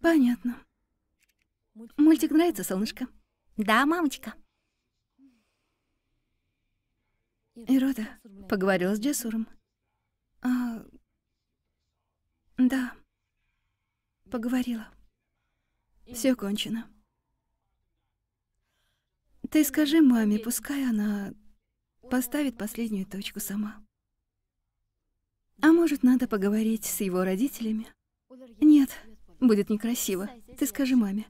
Понятно. Мультик нравится, солнышко? Да, мамочка. Ирода поговорила с Джасуром. А... Да, поговорила. Все кончено. Ты скажи маме, пускай она поставит последнюю точку сама. А может, надо поговорить с его родителями? Нет, будет некрасиво. Ты скажи маме.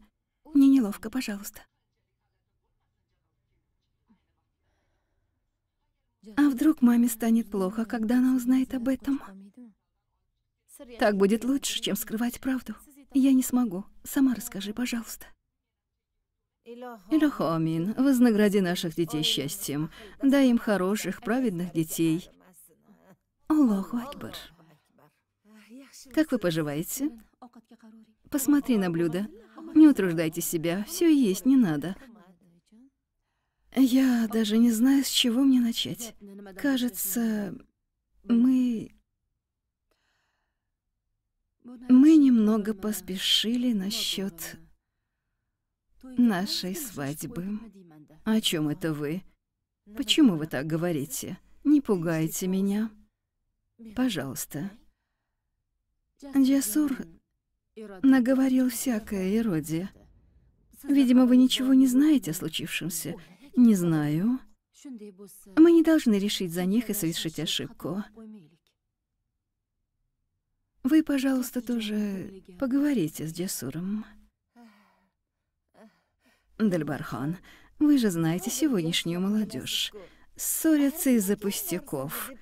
Мне неловко, пожалуйста. А вдруг маме станет плохо, когда она узнает об этом? Так будет лучше, чем скрывать правду. Я не смогу. Сама расскажи, пожалуйста. Илохомин, вознагради наших детей счастьем. Дай им хороших, праведных детей. Аллаху Акбар. Как вы поживаете? Посмотри на блюдо. Не утруждайте себя, все есть не надо. Я даже не знаю, с чего мне начать. Кажется, мы мы немного поспешили насчет нашей свадьбы. О чем это вы? Почему вы так говорите? Не пугайте меня. Пожалуйста. Джасур наговорил всякое ироде. Видимо, вы ничего не знаете о случившемся. Не знаю. Мы не должны решить за них и совершить ошибку. Вы, пожалуйста, тоже поговорите с Джасуром. Дальбархан, вы же знаете сегодняшнюю молодежь. Ссорятся из-за пустяков.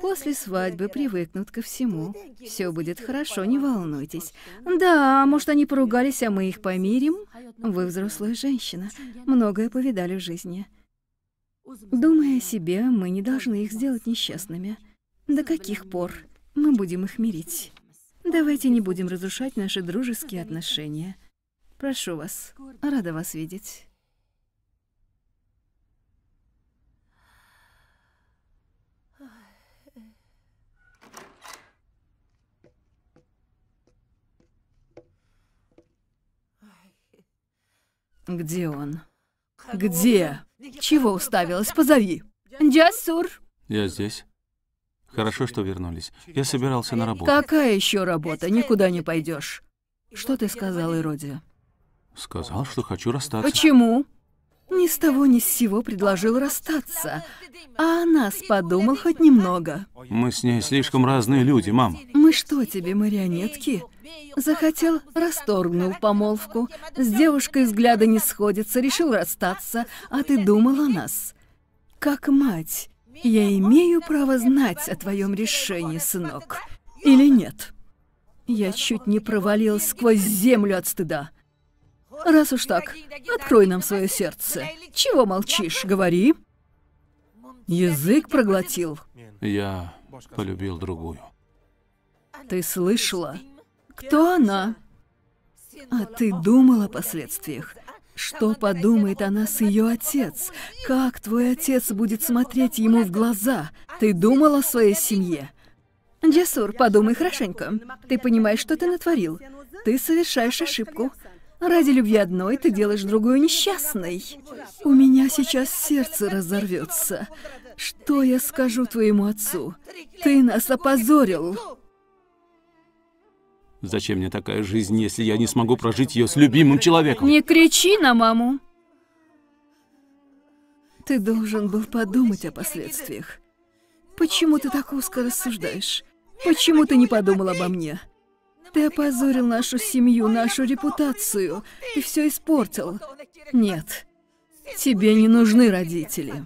После свадьбы привыкнут ко всему. Все будет хорошо, не волнуйтесь. Да, может, они поругались, а мы их помирим? Вы взрослая женщина, многое повидали в жизни. Думая о себе, мы не должны их сделать несчастными. До каких пор мы будем их мирить? Давайте не будем разрушать наши дружеские отношения. Прошу вас, рада вас видеть. Где он? Где? Чего уставилась? Позови. Джасур! Я здесь. Хорошо, что вернулись. Я собирался на работу. Какая еще работа? Никуда не пойдешь. Что ты сказал, Иродия? Сказал, что хочу расстаться. Почему? Ни с того ни с сего предложил расстаться. А о нас подумал хоть немного. Мы с ней слишком разные люди, мам. Мы что тебе, марионетки? Захотел, расторгнул помолвку. С девушкой взгляда не сходится, решил расстаться. А ты думал о нас. Как мать. Я имею право знать о твоем решении, сынок, или нет? Я чуть не провалил сквозь землю от стыда. Раз уж так, открой нам свое сердце. Чего молчишь? Говори. Язык проглотил. Я полюбил другую. Ты слышала? Кто она? А ты думала о последствиях? Что подумает о нас ее отец? Как твой отец будет смотреть ему в глаза? Ты думал о своей семье? Джасур, подумай хорошенько. Ты понимаешь, что ты натворил. Ты совершаешь ошибку. Ради любви одной ты делаешь другую несчастной. У меня сейчас сердце разорвется. Что я скажу твоему отцу? Ты нас опозорил. Зачем мне такая жизнь, если я не смогу прожить ее с любимым человеком? Не кричи на маму. Ты должен был подумать о последствиях. Почему ты так узко рассуждаешь? Почему ты не подумал обо мне? Ты опозорил нашу семью, нашу репутацию. и все испортил. Нет, тебе не нужны родители.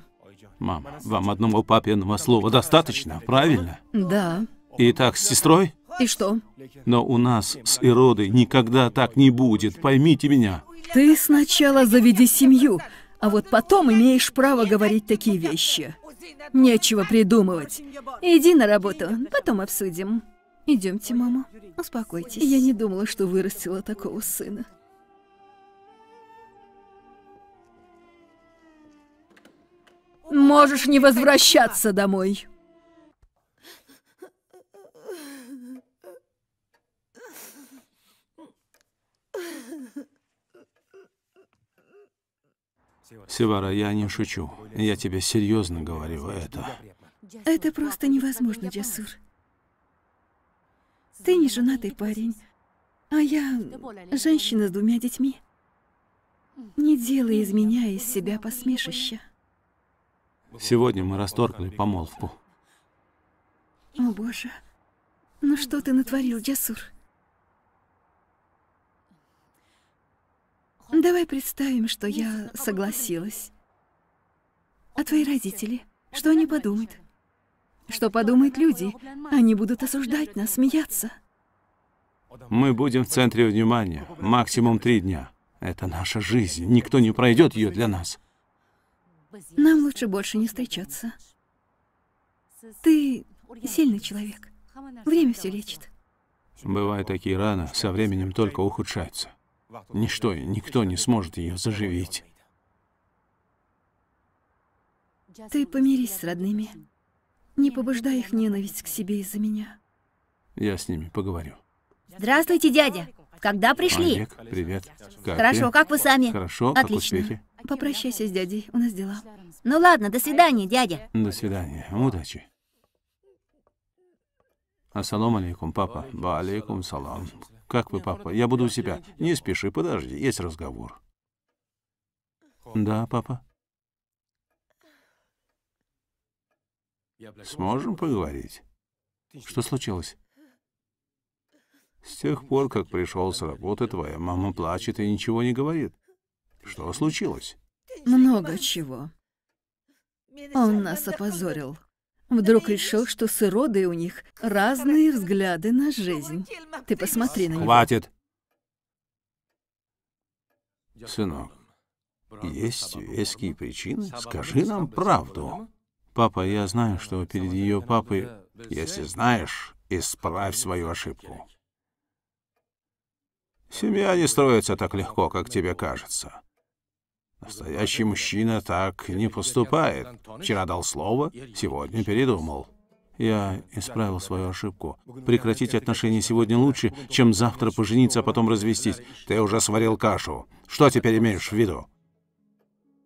Мама, вам одного папиного слова достаточно, правильно? Да. И так с сестрой? И что? Но у нас с Иродой никогда так не будет, поймите меня. Ты сначала заведи семью, а вот потом имеешь право говорить такие вещи. Нечего придумывать. Иди на работу, потом обсудим. Идемте, мама. Успокойтесь. Я не думала, что вырастила такого сына. Можешь не возвращаться домой. Севара, я не шучу. Я тебе серьезно говорю это. Это просто невозможно, Джасур. Ты не женатый парень, а я женщина с двумя детьми. Не делай из меня из себя посмешища. Сегодня мы расторгли помолвку. О боже, ну что ты натворил, Джасур? Давай представим, что я согласилась. А твои родители? Что они подумают? Что подумают люди? Они будут осуждать нас, смеяться. Мы будем в центре внимания максимум три дня. Это наша жизнь. Никто не пройдет ее для нас. Нам лучше больше не встречаться. Ты сильный человек. Время все лечит. Бывают такие раны, со временем только ухудшаются. Ничто, никто не сможет ее заживить. Ты помирись с родными. Не побуждай их ненависть к себе из-за меня. Я с ними поговорю. Здравствуйте, дядя. Когда пришли? Олег, привет. Как Хорошо, ты? как вы сами? Хорошо, Отлично. Как успехи? Попрощайся с дядей, у нас дела. Ну ладно, до свидания, дядя. До свидания, удачи. Ассаламу алейкум, папа. Ва алейкум салам. «Как вы, папа? Я буду у себя». «Не спеши, подожди, есть разговор». «Да, папа». «Сможем поговорить?» «Что случилось?» «С тех пор, как пришел с работы, твоя мама плачет и ничего не говорит. Что случилось?» «Много чего. Он нас опозорил. Вдруг решил, что с Иродой у них разные взгляды на жизнь. Ты посмотри на него. Хватит. Сынок, есть веские причины? Скажи нам правду. Папа, я знаю, что перед ее папой... Если знаешь, исправь свою ошибку. Семья не строится так легко, как тебе кажется. Настоящий мужчина так не поступает. Вчера дал слово, сегодня передумал. Я исправил свою ошибку. Прекратить отношения сегодня лучше, чем завтра пожениться, а потом развестись. Ты уже сварил кашу. Что теперь имеешь в виду?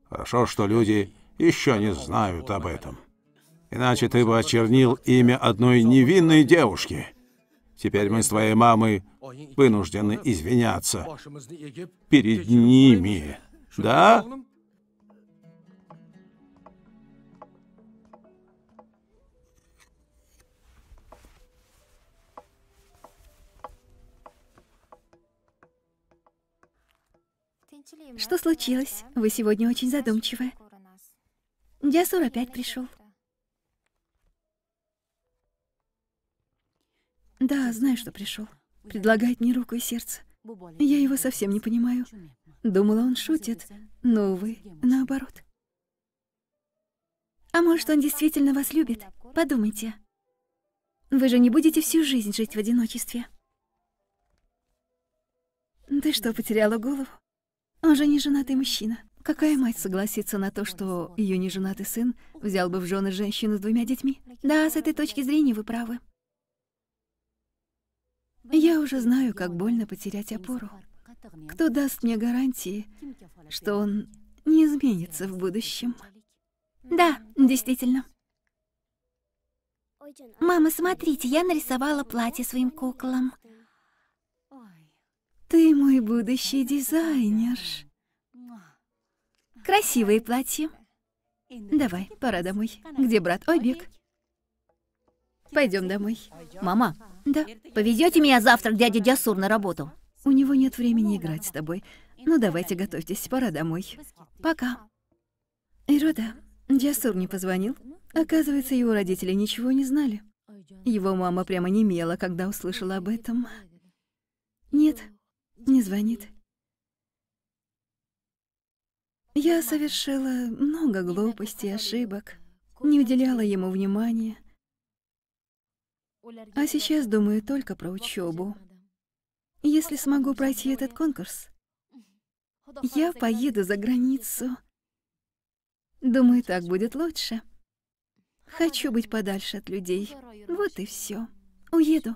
Хорошо, что люди еще не знают об этом. Иначе ты бы очернил имя одной невинной девушки. Теперь мы с твоей мамой вынуждены извиняться перед ними. Да? Что случилось? Вы сегодня очень задумчивы. Дясур опять пришел. Да, знаю, что пришел. Предлагает мне руку и сердце. Я его совсем не понимаю. Думала, он шутит, но, увы, наоборот. А может, он действительно вас любит? Подумайте. Вы же не будете всю жизнь жить в одиночестве. Ты что, потеряла голову? Он же не женатый мужчина. Какая мать согласится на то, что ее неженатый сын взял бы в жены женщину с двумя детьми? Да, с этой точки зрения вы правы. Я уже знаю, как больно потерять опору кто даст мне гарантии, что он не изменится в будущем. Да, действительно. Мама, смотрите, я нарисовала платье своим куклам. Ты мой будущий дизайнер. Красивые платья. Давай, пора домой. Где брат Ойбек? Пойдем домой. Мама. Да. Повезете меня завтра к дяде Дясур на работу? У него нет времени играть с тобой. Ну давайте, готовьтесь, пора домой. Пока. Ирода, Джасур не позвонил. Оказывается, его родители ничего не знали. Его мама прямо немела, когда услышала об этом. Нет, не звонит. Я совершила много глупостей, ошибок, не уделяла ему внимания. А сейчас думаю только про учебу. Если смогу пройти этот конкурс, я поеду за границу. Думаю, так будет лучше. Хочу быть подальше от людей. Вот и все. Уеду.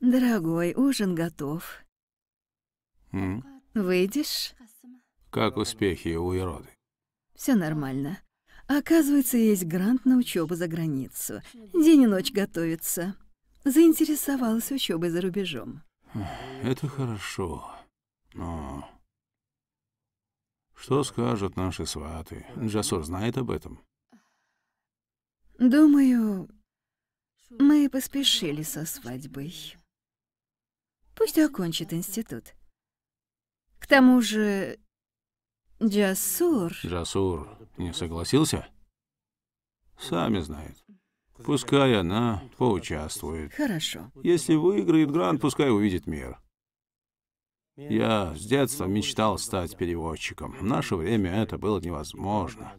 Дорогой, ужин готов. М? Выйдешь? Как успехи у Ироды? Все нормально. Оказывается, есть грант на учебу за границу. День и ночь готовится. Заинтересовалась учебой за рубежом. Это хорошо. Но... Что скажут наши сваты? Джасур знает об этом? Думаю, мы поспешили со свадьбой. Пусть окончит институт. К тому же Джасур. Джасур не согласился? Сами знают. Пускай она поучаствует. Хорошо. Если выиграет грант, пускай увидит мир. Я с детства мечтал стать переводчиком. В наше время это было невозможно.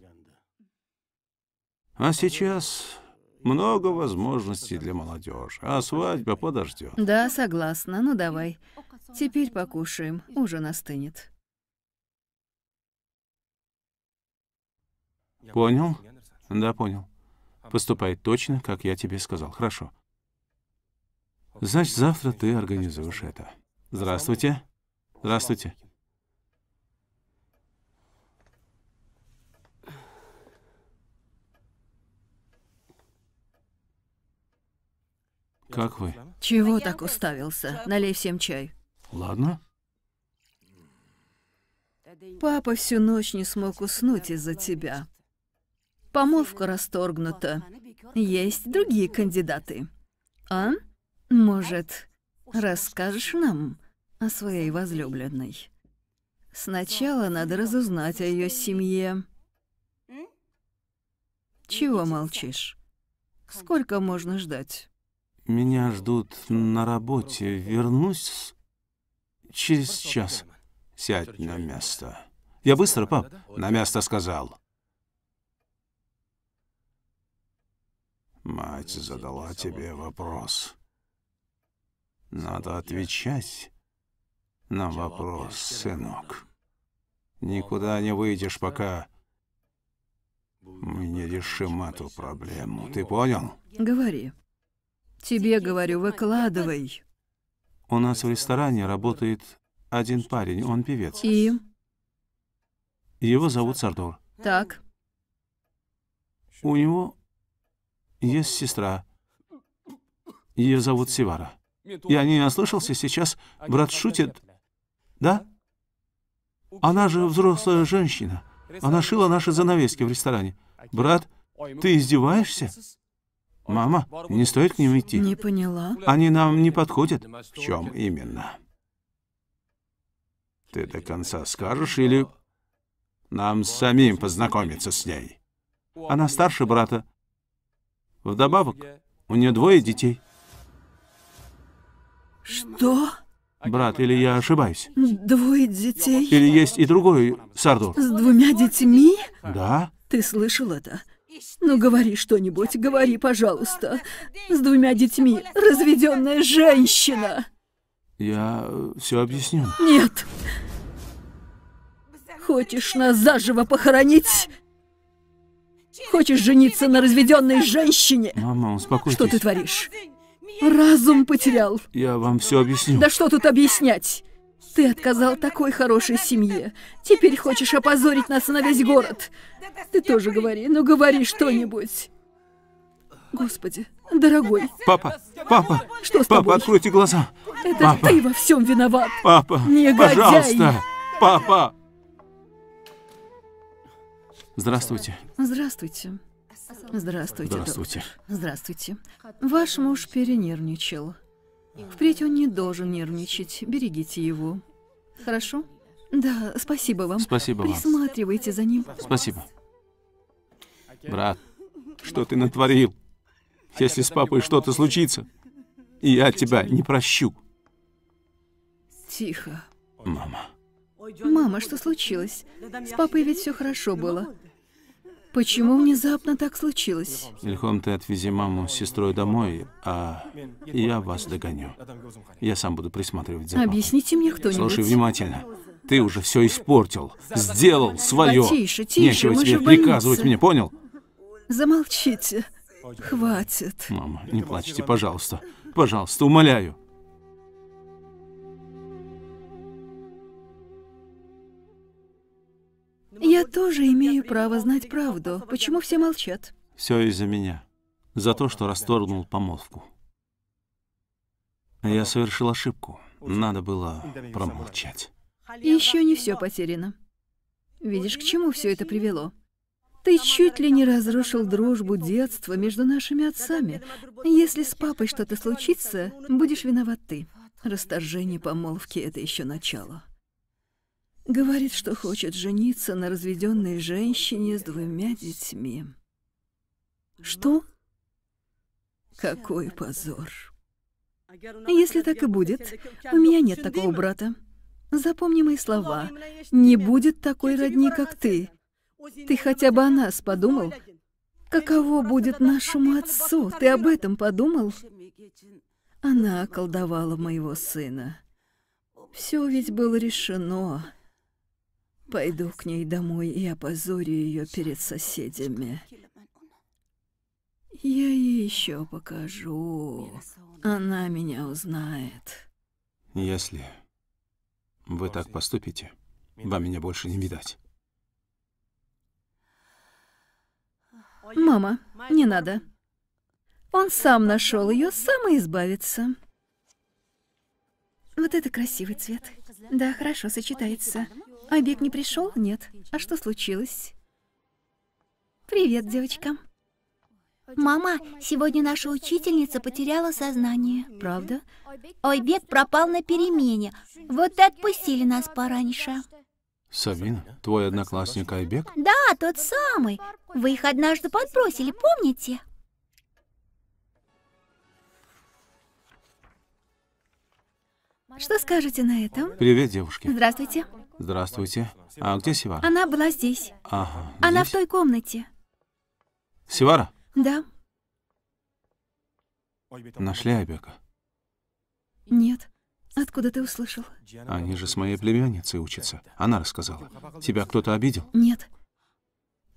А сейчас много возможностей для молодежи, а свадьба подождет. Да, согласна. Ну давай. Теперь покушаем. Ужин остынет. Понял? Да, понял. Поступай точно, как я тебе сказал. Хорошо. Значит, ну, завтра ты организуешь это. А Здравствуйте. Здравствуйте. Как вы? Чего а так уставился? Налей всем чай. Ладно. Папа всю ночь не смог уснуть из-за тебя. Помолвка расторгнута. Есть другие кандидаты. А? Может, расскажешь нам о своей возлюбленной? Сначала надо разузнать о ее семье. Чего молчишь? Сколько можно ждать? Меня ждут на работе. Вернусь через час. Сядь на место. Я быстро, пап, на место сказал. Мать задала тебе вопрос. Надо отвечать на вопрос, сынок. Никуда не выйдешь, пока мы не решим эту проблему. Ты понял? Говори. Тебе говорю, выкладывай. У нас в ресторане работает один парень, он певец. И? Его зовут Сардор. Так. У него есть сестра. Ее зовут Сивара. Я не ослышался сейчас. Брат шутит. Да? Она же взрослая женщина. Она шила наши занавески в ресторане. Брат, ты издеваешься? Мама, не стоит к ним идти. Не поняла. Они нам не подходят. В чем именно? Ты до конца скажешь или... Нам самим познакомиться с ней. Она старше брата. Вдобавок, у нее двое детей. Что? Брат, или я ошибаюсь? Двое детей? Или есть и другой Сардур? С двумя детьми? Да. Ты слышал это? Ну, говори что-нибудь, говори, пожалуйста. С двумя детьми разведенная женщина. Я э, все объясню. Нет. Хочешь нас заживо похоронить? Хочешь жениться на разведенной женщине? Мама, успокойся. Что ты творишь? Разум потерял. Я вам все объясню. Да что тут объяснять? Ты отказал такой хорошей семье. Теперь хочешь опозорить нас на весь город. Ты тоже говори, ну говори что-нибудь. Господи, дорогой. Папа, папа, что с папа, тобой? откройте глаза. Это папа. ты во всем виноват. Папа, Негодяй. пожалуйста, папа. Здравствуйте. Здравствуйте. Здравствуйте, Здравствуйте. Доктор. Здравствуйте. Ваш муж перенервничал. Впредь он не должен нервничать. Берегите его. Хорошо? Да, спасибо вам. Спасибо вам. Присматривайте за ним. Спасибо. Брат, что ты натворил? Если с папой что-то случится, я тебя не прощу. Тихо. Мама. Мама, что случилось? С папой ведь все хорошо было. Почему внезапно так случилось? Ильхом, ты отвези маму с сестрой домой, а я вас догоню. Я сам буду присматривать за папой. Объясните мне кто-нибудь. Слушай внимательно. Ты уже все испортил, сделал свое. А, тише, тише, Нечего тебе приказывать мне, понял? Замолчите. Хватит. Мама, не плачьте, пожалуйста. Пожалуйста, умоляю. Я тоже имею право знать правду. Почему все молчат? Все из-за меня. За то, что расторгнул помолвку. Я совершил ошибку. Надо было промолчать. Еще не все потеряно. Видишь, к чему все это привело? Ты чуть ли не разрушил дружбу детства между нашими отцами. Если с папой что-то случится, будешь виноват ты. Расторжение помолвки — это еще начало. Говорит, что хочет жениться на разведенной женщине с двумя детьми. Что? Какой позор. А если так и будет, у меня нет такого брата. Запомни мои слова. Не будет такой родни, как ты. Ты хотя бы о нас подумал? Каково будет нашему отцу? Ты об этом подумал? Она околдовала моего сына. Все ведь было решено. Пойду к ней домой и опозорю ее перед соседями. Я ей еще покажу. Она меня узнает. Если вы так поступите, вам меня больше не видать. Мама, не надо. Он сам нашел ее, сам и избавится. Вот это красивый цвет. Да, хорошо сочетается. Обед не пришел? Нет. А что случилось? Привет, девочка. Мама, сегодня наша учительница потеряла сознание. Правда? Ойбек пропал на перемене. Вот и отпустили нас пораньше. Сабина, твой одноклассник Айбек? Да, тот самый. Вы их однажды подбросили, помните? Что скажете на этом? Привет, девушки. Здравствуйте. Здравствуйте. А где Сивара? Она была здесь. Ага. Здесь? Она в той комнате. Сивара? Да. Нашли Айбека? Нет. Откуда ты услышал? Они же с моей племянницей учатся. Она рассказала. Тебя кто-то обидел? Нет.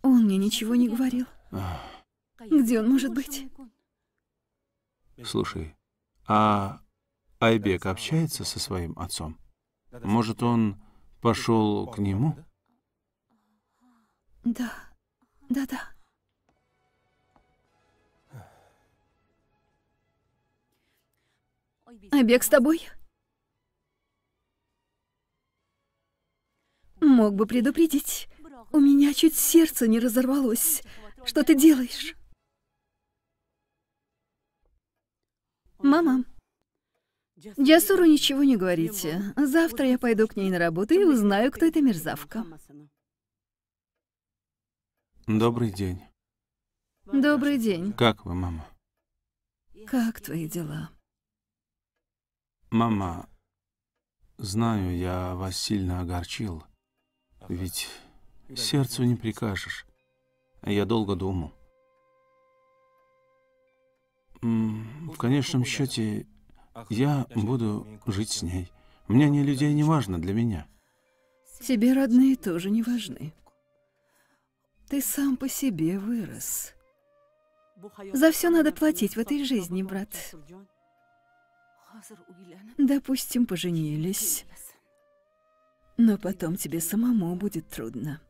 Он мне ничего не говорил. Где он может быть? Слушай, а Айбек общается со своим отцом? Может, он пошел к нему? Да, да-да. Обег а с тобой? Мог бы предупредить. У меня чуть сердце не разорвалось. Что ты делаешь? Мама, Джасуру ничего не говорите. Завтра я пойду к ней на работу и узнаю, кто эта мерзавка. Добрый день. Добрый день. Как вы, мама? Как твои дела? Мама, знаю, я вас сильно огорчил, ведь сердцу не прикажешь. Я долго думал. В конечном счете, я буду жить с ней. Мнение людей не важно для меня. Тебе родные тоже не важны. Ты сам по себе вырос. За все надо платить в этой жизни, брат. Допустим, поженились. Но потом тебе самому будет трудно.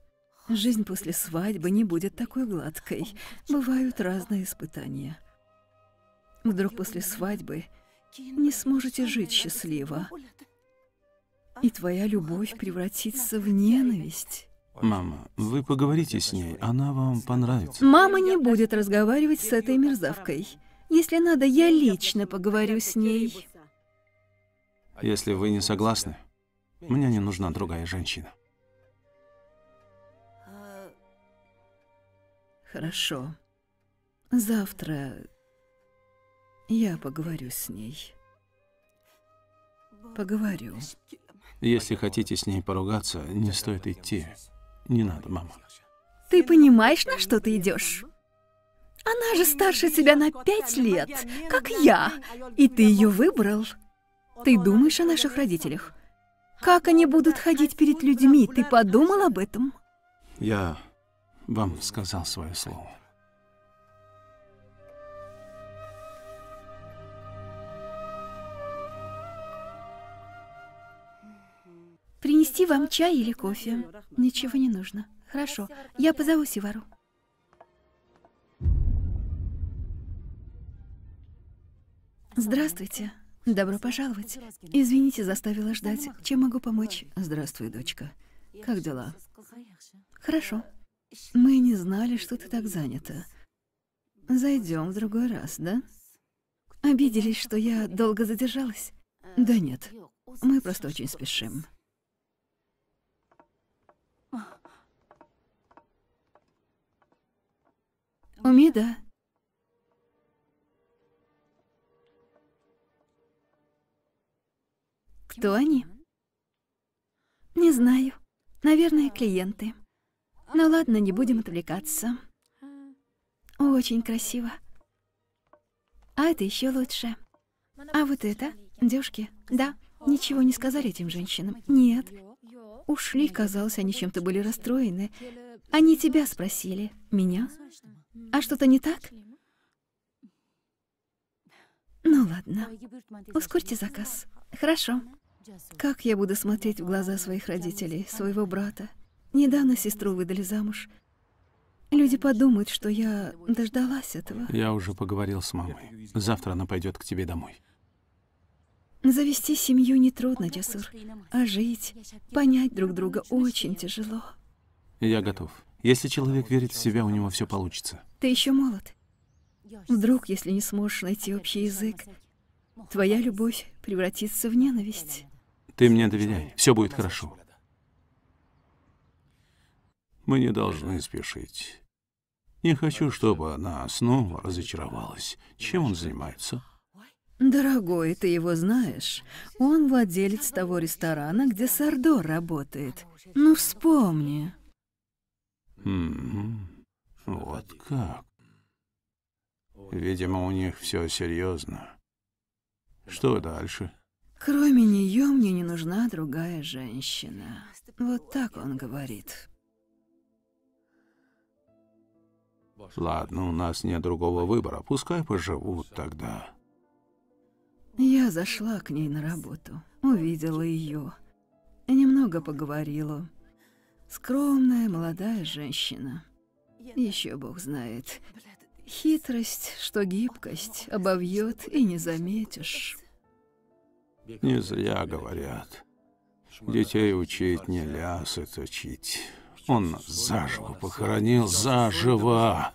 Жизнь после свадьбы не будет такой гладкой. Бывают разные испытания. Вдруг после свадьбы не сможете жить счастливо. И твоя любовь превратится в ненависть. Мама, вы поговорите с ней, она вам понравится. Мама не будет разговаривать с этой мерзавкой. Если надо, я лично поговорю с ней. Если вы не согласны, мне не нужна другая женщина. Хорошо. Завтра я поговорю с ней. Поговорю. Если хотите с ней поругаться, не стоит идти. Не надо, мама. Ты понимаешь, на что ты идешь? Она же старше тебя на пять лет, как я, и ты ее выбрал. Ты думаешь о наших родителях? Как они будут ходить перед людьми? Ты подумал об этом? Я вам сказал свое слово. Принести вам чай или кофе? Ничего не нужно. Хорошо, я позову Сивару. Здравствуйте. Добро пожаловать. Извините, заставила ждать. Чем могу помочь? Здравствуй, дочка. Как дела? Хорошо. Мы не знали, что ты так занята. Зайдем в другой раз, да? Обиделись, что я долго задержалась? Да нет, мы просто очень спешим. Умида? Кто они? Не знаю. Наверное, клиенты. Ну ладно, не будем отвлекаться. Очень красиво. А это еще лучше. А вот это? Девушки? Да. Ничего не сказали этим женщинам? Нет. Ушли, казалось, они чем-то были расстроены. Они тебя спросили. Меня? А что-то не так? Ну ладно. Ускорьте заказ. Хорошо. Как я буду смотреть в глаза своих родителей, своего брата? Недавно сестру выдали замуж. Люди подумают, что я дождалась этого. Я уже поговорил с мамой. Завтра она пойдет к тебе домой. Завести семью нетрудно, Джасур. А жить, понять друг друга очень тяжело. Я готов. Если человек верит в себя, у него все получится. Ты еще молод. Вдруг, если не сможешь найти общий язык, твоя любовь превратится в ненависть. Ты мне доверяй, все будет хорошо. Мы не должны спешить. Не хочу, чтобы она снова разочаровалась. Чем он занимается? Дорогой, ты его знаешь. Он владелец того ресторана, где Сардо работает. Ну, вспомни вот как. Видимо, у них все серьезно. Что дальше? Кроме нее мне не нужна другая женщина. Вот так он говорит. Ладно, у нас нет другого выбора. Пускай поживут тогда. Я зашла к ней на работу, увидела ее, немного поговорила. Скромная молодая женщина. Еще бог знает. Хитрость, что гибкость, обовьет и не заметишь. Не зря говорят. Детей учить не лясы точить. Он заживо похоронил, заживо.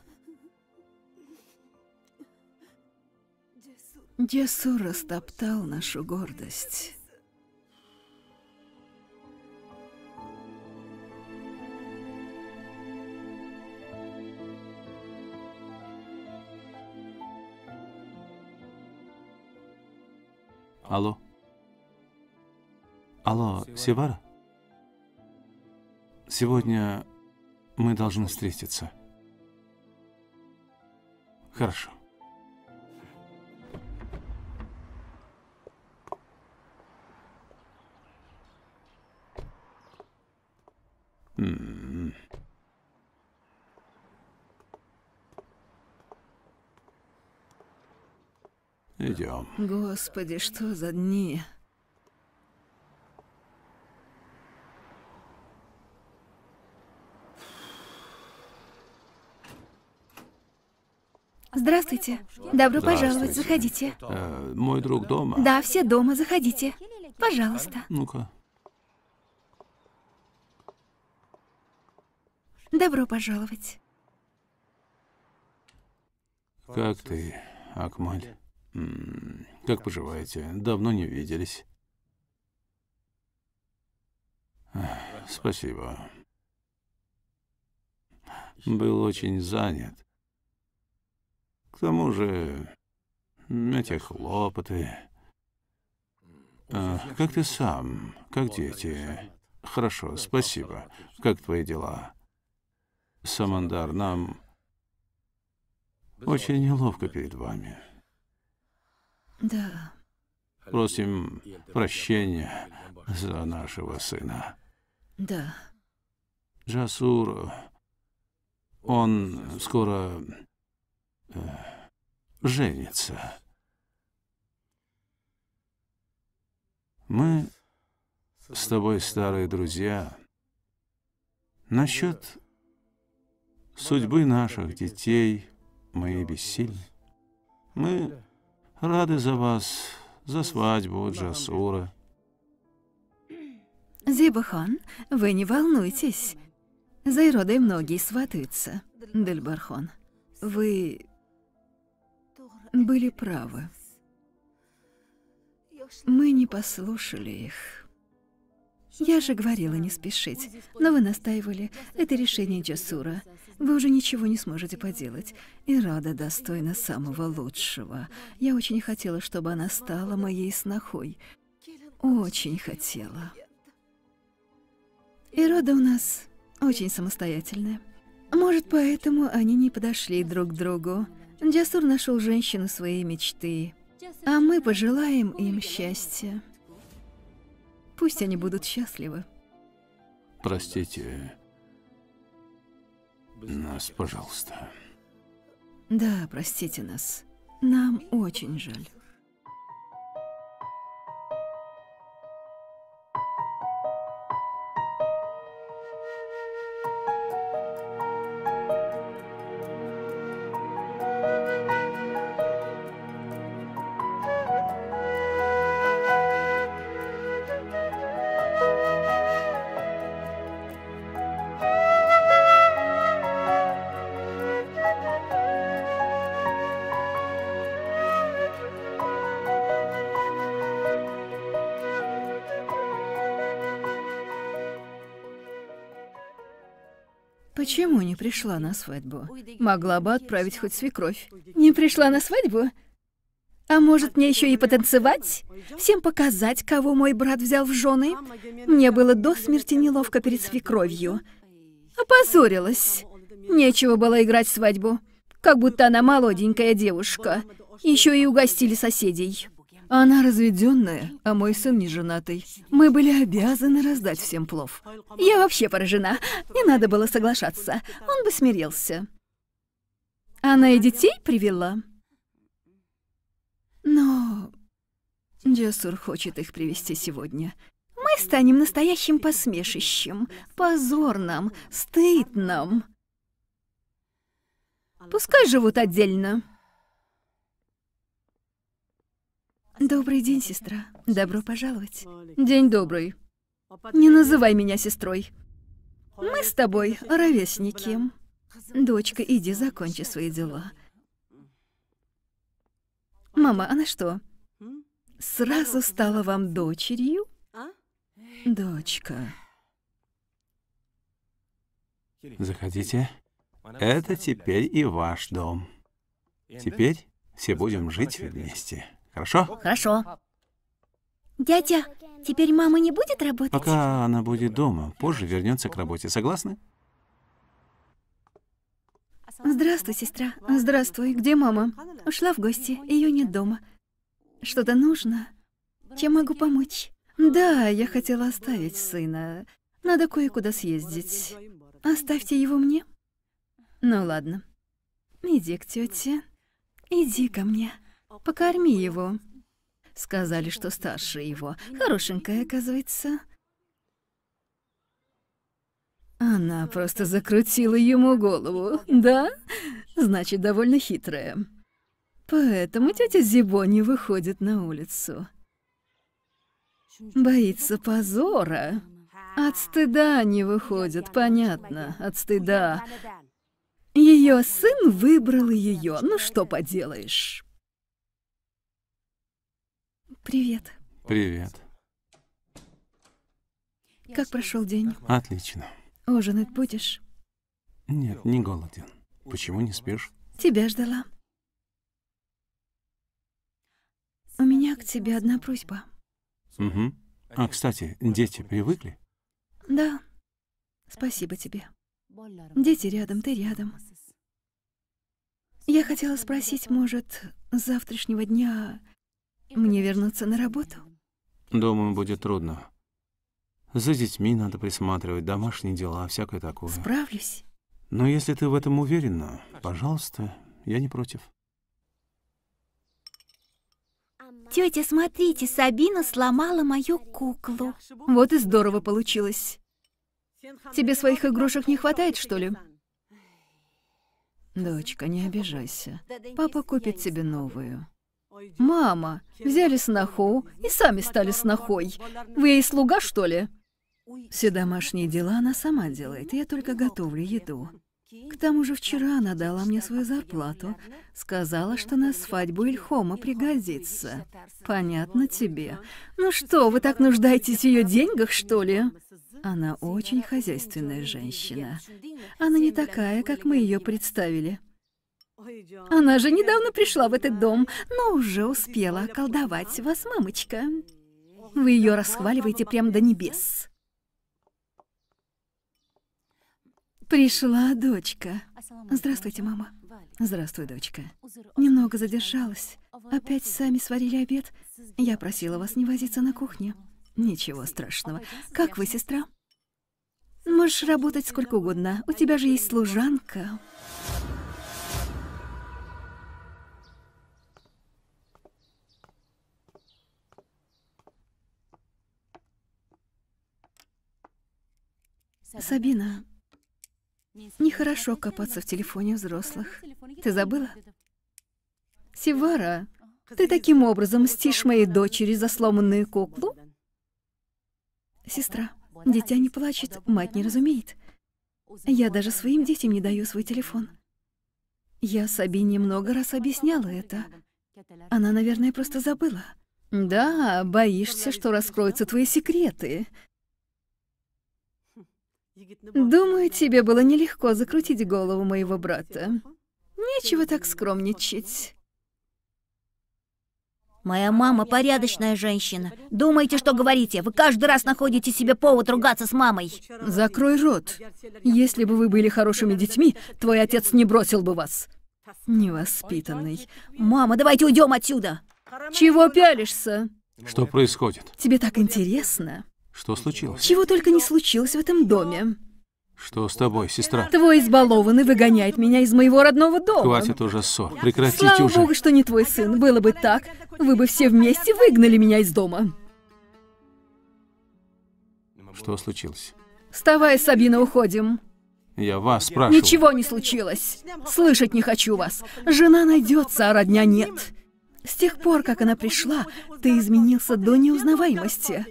Десу растоптал нашу гордость. Алло. Алло, Севара? Сегодня мы должны встретиться. Хорошо. ее. Господи, что за дни? Здравствуйте. Добро Здравствуйте. пожаловать. Заходите. Э, мой друг дома? Да, все дома. Заходите. Пожалуйста. Ну-ка. Добро пожаловать. Как ты, Акмаль? Как поживаете? Давно не виделись. Спасибо. Был очень занят. К тому же эти хлопоты. А, как ты сам? Как дети? Хорошо, спасибо. Как твои дела? Самандар, нам очень неловко перед вами. Да. Просим прощения за нашего сына. Да. Джасур, он скоро э, женится. Мы с тобой старые друзья. Насчет судьбы наших детей мы бессильны. Мы Рады за вас, за свадьбу Джасура. Зибахан, вы не волнуйтесь. За иродой многие сватаются, Дельбархон. Вы были правы. Мы не послушали их. Я же говорила не спешить, но вы настаивали. Это решение Джасура. Вы уже ничего не сможете поделать, и Рада достойна самого лучшего. Я очень хотела, чтобы она стала моей снохой. Очень хотела. И Рада у нас очень самостоятельная. Может, поэтому они не подошли друг к другу. Джасур нашел женщину своей мечты, а мы пожелаем им счастья. Пусть они будут счастливы. Простите, нас, пожалуйста. Да, простите нас. Нам очень жаль. Почему не пришла на свадьбу? Могла бы отправить хоть свекровь. Не пришла на свадьбу? А может, мне еще и потанцевать? Всем показать, кого мой брат взял в жены? Мне было до смерти неловко перед свекровью. Опозорилась. Нечего было играть свадьбу. Как будто она молоденькая девушка. Еще и угостили соседей. Она разведенная, а мой сын не женатый. Мы были обязаны раздать всем плов. Я вообще поражена. Не надо было соглашаться. Он бы смирился. Она и детей привела. Но Джессур хочет их привести сегодня. Мы станем настоящим посмешищем. Позор нам, стыд нам. Пускай живут отдельно. Добрый день, сестра. Добро пожаловать. День добрый. Не называй меня сестрой. Мы с тобой ровесники. Дочка, иди закончи свои дела. Мама, она а что, сразу стала вам дочерью? Дочка. Заходите. Это теперь и ваш дом. Теперь все будем жить вместе. Хорошо? Хорошо. Дядя, теперь мама не будет работать? Пока она будет дома, позже вернется к работе. Согласны? Здравствуй, сестра. Здравствуй. Где мама? Ушла в гости. Ее нет дома. Что-то нужно? Чем могу помочь? Да, я хотела оставить сына. Надо кое-куда съездить. Оставьте его мне. Ну ладно. Иди к тете. Иди ко мне. Покорми его. Сказали, что старше его. Хорошенькая, оказывается. Она просто закрутила ему голову, да? Значит, довольно хитрая. Поэтому тетя Зибо не выходит на улицу. Боится позора. От стыда не выходит, понятно, от стыда. Ее сын выбрал ее, ну что поделаешь. Привет. Привет. Как прошел день? Отлично. Ужинать будешь? Нет, не голоден. Почему не спишь? Тебя ждала. У меня к тебе одна просьба. Угу. А, кстати, дети привыкли? Да. Спасибо тебе. Дети рядом, ты рядом. Я хотела спросить, может, с завтрашнего дня мне вернуться на работу? Думаю, будет трудно. За детьми надо присматривать, домашние дела, всякое такое. Справлюсь. Но если ты в этом уверена, пожалуйста, я не против. Тетя, смотрите, Сабина сломала мою куклу. Вот и здорово получилось. Тебе своих игрушек не хватает, что ли? Дочка, не обижайся. Папа купит себе новую. «Мама, взяли сноху и сами стали снохой. Вы ей слуга, что ли?» Все домашние дела она сама делает, я только готовлю еду. К тому же вчера она дала мне свою зарплату. Сказала, что на свадьбу Ильхома пригодится. Понятно тебе. Ну что, вы так нуждаетесь в ее деньгах, что ли? Она очень хозяйственная женщина. Она не такая, как мы ее представили. Она же недавно пришла в этот дом, но уже успела околдовать вас, мамочка. Вы ее расхваливаете прямо до небес. Пришла дочка. Здравствуйте, мама. Здравствуй, дочка. Немного задержалась. Опять сами сварили обед. Я просила вас не возиться на кухне. Ничего страшного. Как вы, сестра? Можешь работать сколько угодно. У тебя же есть служанка. Сабина, нехорошо копаться в телефоне взрослых. Ты забыла? Сивара, ты таким образом мстишь моей дочери за сломанную куклу? Сестра, дитя не плачет, мать не разумеет. Я даже своим детям не даю свой телефон. Я Сабине много раз объясняла это. Она, наверное, просто забыла. Да, боишься, что раскроются твои секреты. Думаю, тебе было нелегко закрутить голову моего брата. Нечего так скромничать. Моя мама порядочная женщина. Думаете, что говорите? Вы каждый раз находите себе повод ругаться с мамой. Закрой рот. Если бы вы были хорошими детьми, твой отец не бросил бы вас. Невоспитанный. Мама, давайте уйдем отсюда. Чего пялишься? Что происходит? Тебе так интересно. Что случилось? Чего только не случилось в этом доме. Что с тобой, сестра? Твой избалованный выгоняет меня из моего родного дома. Хватит уже ссор, прекратите Слава уже. Слава богу, что не твой сын. Было бы так, вы бы все вместе выгнали меня из дома. Что случилось? Вставай, Сабина, уходим. Я вас спрашиваю. Ничего не случилось. Слышать не хочу вас. Жена найдется, а родня нет. С тех пор, как она пришла, ты изменился до неузнаваемости.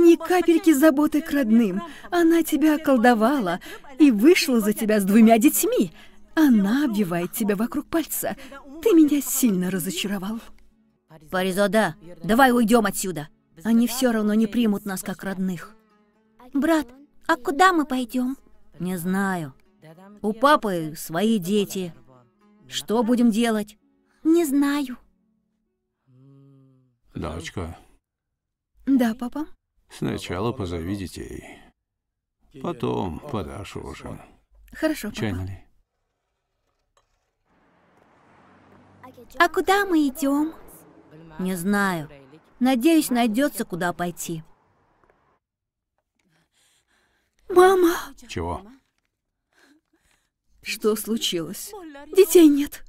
Ни капельки заботы к родным. Она тебя околдовала и вышла за тебя с двумя детьми. Она обвивает тебя вокруг пальца. Ты меня сильно разочаровал. Паризода, давай уйдем отсюда. Они все равно не примут нас как родных. Брат, а куда мы пойдем? Не знаю. У папы свои дети. Что будем делать? Не знаю. Дочка. Да, папа. Сначала позови детей. Потом подашь ужин. Хорошо, папа. Чанли. А куда мы идем? Не знаю. Надеюсь, найдется куда пойти. Мама! Чего? Что случилось? Детей нет.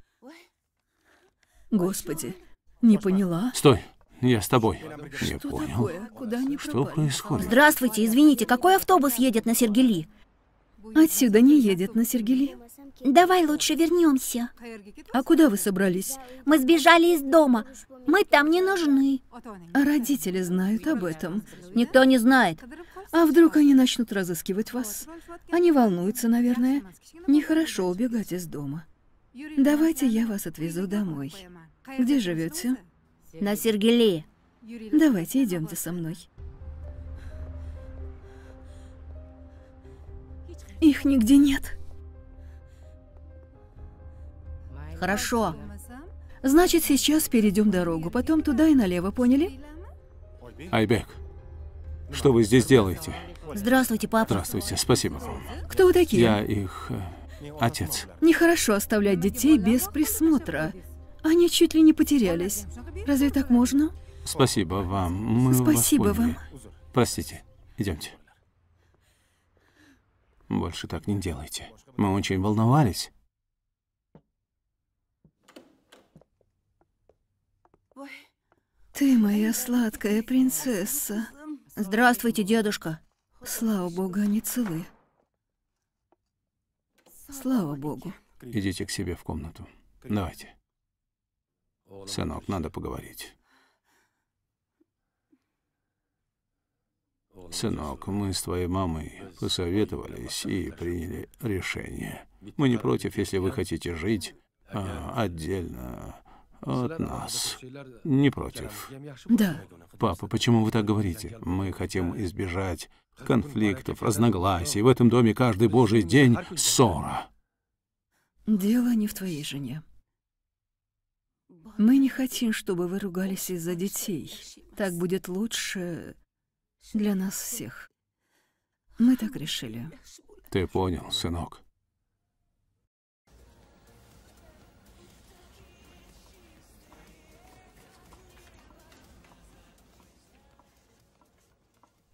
Господи, не поняла. Стой! Я с тобой. Не что понял. Куда они что происходит? Здравствуйте, извините, какой автобус едет на Сергели? Отсюда не едет на Сергели. Давай лучше вернемся. А куда вы собрались? Мы сбежали из дома. Мы там не нужны. А родители знают об этом. Никто не знает. А вдруг они начнут разыскивать вас? Они волнуются, наверное. Нехорошо убегать из дома. Давайте я вас отвезу домой. Где живете? на Сергелее. Давайте, идемте со мной. Их нигде нет. Хорошо. Значит, сейчас перейдем дорогу, потом туда и налево, поняли? Айбек, что вы здесь делаете? Здравствуйте, папа. Здравствуйте, спасибо вам. Кто вы такие? Я их... Э, отец. Нехорошо оставлять детей без присмотра. Они чуть ли не потерялись. Разве так можно? Спасибо вам. Мы Спасибо вам. Простите. Идемте. Больше так не делайте. Мы очень волновались. Ты моя сладкая принцесса. Здравствуйте, дедушка. Слава богу, они целы. Слава богу. Идите к себе в комнату. Давайте. Сынок, надо поговорить. Сынок, мы с твоей мамой посоветовались и приняли решение. Мы не против, если вы хотите жить а, отдельно от нас. Не против. Да. Папа, почему вы так говорите? Мы хотим избежать конфликтов, разногласий. В этом доме каждый божий день ссора. Дело не в твоей жене. Мы не хотим, чтобы вы ругались из-за детей. Так будет лучше для нас всех. Мы так решили. Ты понял, сынок.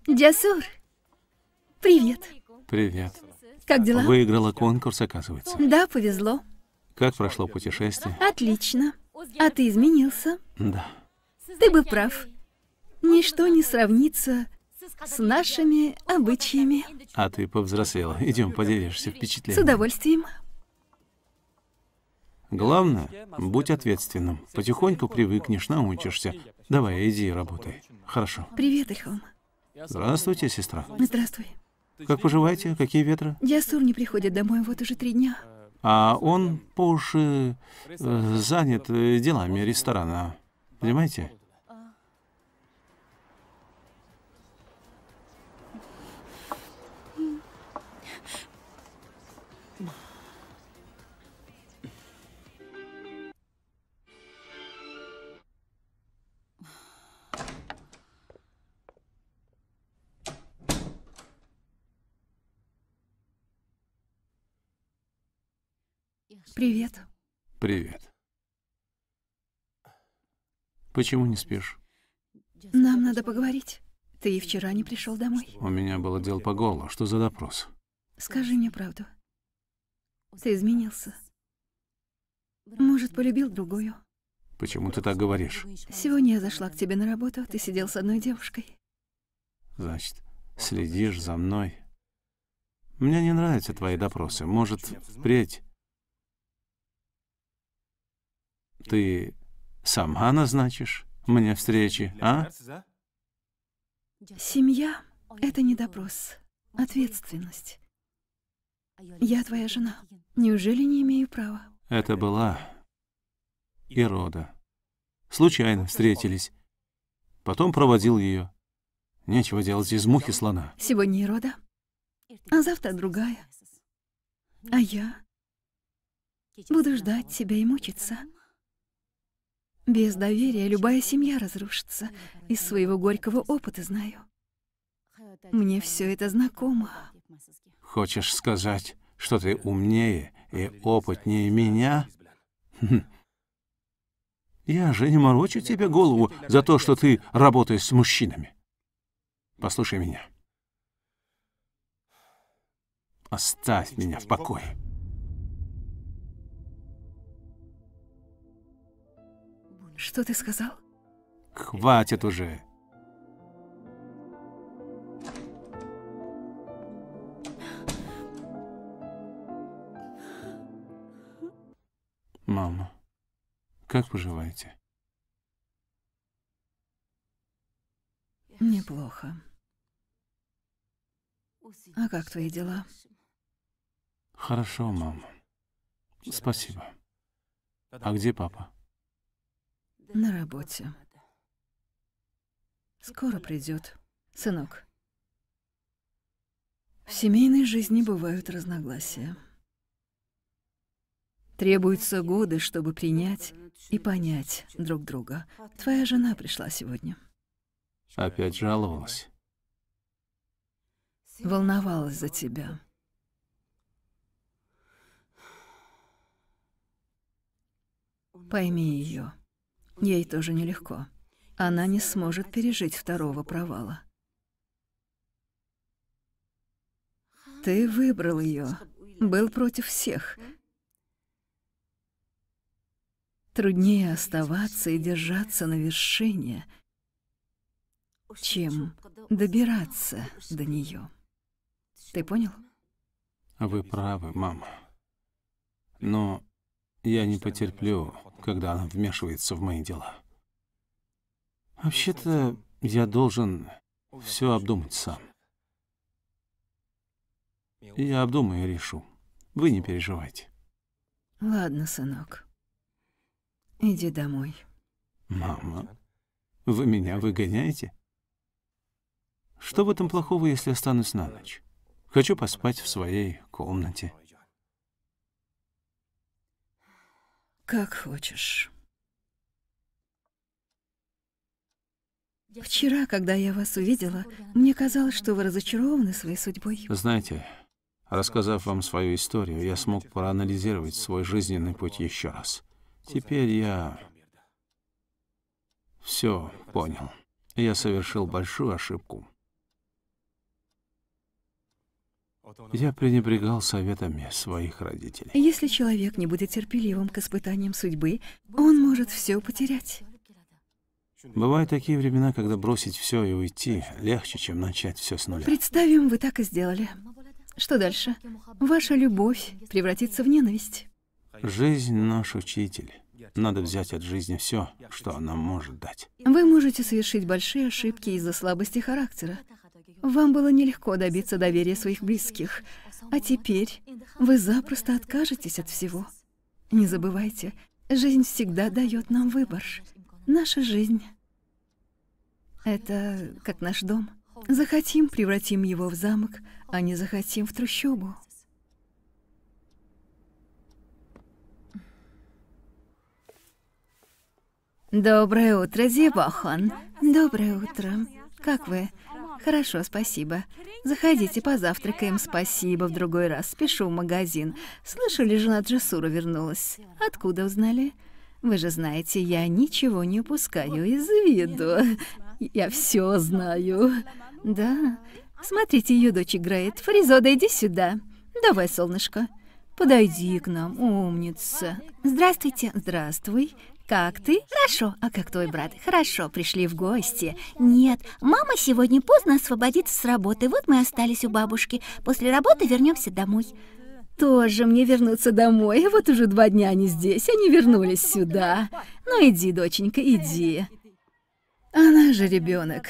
Джасур, привет. Привет. Как дела? Выиграла конкурс, оказывается. Да, повезло. Как прошло путешествие? Отлично. А ты изменился. Да. Ты бы прав. Ничто не сравнится с нашими обычаями. А ты повзрослела. Идем, поделишься впечатлением. С удовольствием. Главное, будь ответственным. Потихоньку привыкнешь, научишься. Давай, иди работай. Хорошо. Привет, Эхом. Здравствуйте, сестра. Здравствуй. Как поживаете? Какие ветры? Диасур не приходит домой вот уже три дня а он по уши э, занят э, делами ресторана. Понимаете? Привет. Привет. Почему не спишь? Нам надо поговорить. Ты вчера не пришел домой. У меня было дело по горло. Что за допрос? Скажи мне правду. Ты изменился. Может, полюбил другую. Почему ты так говоришь? Сегодня я зашла к тебе на работу, ты сидел с одной девушкой. Значит, следишь за мной. Мне не нравятся твои допросы. Может, впредь Ты сама назначишь мне встречи, а? Семья — это не допрос, ответственность. Я твоя жена. Неужели не имею права? Это была Ирода. Случайно встретились. Потом проводил ее. Нечего делать из мухи слона. Сегодня Ирода, а завтра другая. А я буду ждать тебя и мучиться. Без доверия любая семья разрушится. Из своего горького опыта знаю. Мне все это знакомо. Хочешь сказать, что ты умнее и опытнее меня? Хм. Я же не морочу тебе голову за то, что ты работаешь с мужчинами. Послушай меня. Оставь меня в покое. Что ты сказал? Хватит уже. Мама, как поживаете? Неплохо. А как твои дела? Хорошо, мама. Спасибо. А где папа? на работе. Скоро придет, сынок. В семейной жизни бывают разногласия. Требуются годы, чтобы принять и понять друг друга. Твоя жена пришла сегодня. Опять жаловалась. Волновалась за тебя. Пойми ее. Ей тоже нелегко. Она не сможет пережить второго провала. Ты выбрал ее, был против всех. Труднее оставаться и держаться на вершине, чем добираться до нее. Ты понял? Вы правы, мама. Но я не потерплю, когда она вмешивается в мои дела. Вообще-то, я должен все обдумать сам. Я обдумаю и решу. Вы не переживайте. Ладно, сынок. Иди домой. Мама, вы меня выгоняете? Что в этом плохого, если останусь на ночь? Хочу поспать в своей комнате. Как хочешь. Вчера, когда я вас увидела, мне казалось, что вы разочарованы своей судьбой. Знаете, рассказав вам свою историю, я смог проанализировать свой жизненный путь еще раз. Теперь я все понял. Я совершил большую ошибку. Я пренебрегал советами своих родителей. Если человек не будет терпеливым к испытаниям судьбы, он может все потерять. Бывают такие времена, когда бросить все и уйти легче, чем начать все с нуля. Представим, вы так и сделали. Что дальше? Ваша любовь превратится в ненависть. Жизнь наш учитель. Надо взять от жизни все, что она может дать. Вы можете совершить большие ошибки из-за слабости характера, вам было нелегко добиться доверия своих близких, а теперь вы запросто откажетесь от всего. Не забывайте, жизнь всегда дает нам выбор. Наша жизнь — это как наш дом. Захотим — превратим его в замок, а не захотим — в трущобу. Доброе утро, Зибахан. Доброе утро. Как вы? Хорошо, спасибо. Заходите, позавтракаем, спасибо, в другой раз. Спешу в магазин. Слышали, жена Джасура вернулась. Откуда узнали? Вы же знаете, я ничего не упускаю из виду. Я все знаю. Да. Смотрите, ее дочь играет. Фаризо, дойди сюда. Давай, солнышко. Подойди к нам, умница. Здравствуйте. Здравствуй. Как ты? Хорошо. А как твой брат? Хорошо, пришли в гости. Нет, мама сегодня поздно освободится с работы. Вот мы остались у бабушки. После работы вернемся домой. Тоже мне вернуться домой. Вот уже два дня они здесь, они вернулись сюда. Ну иди, доченька, иди. Она же ребенок.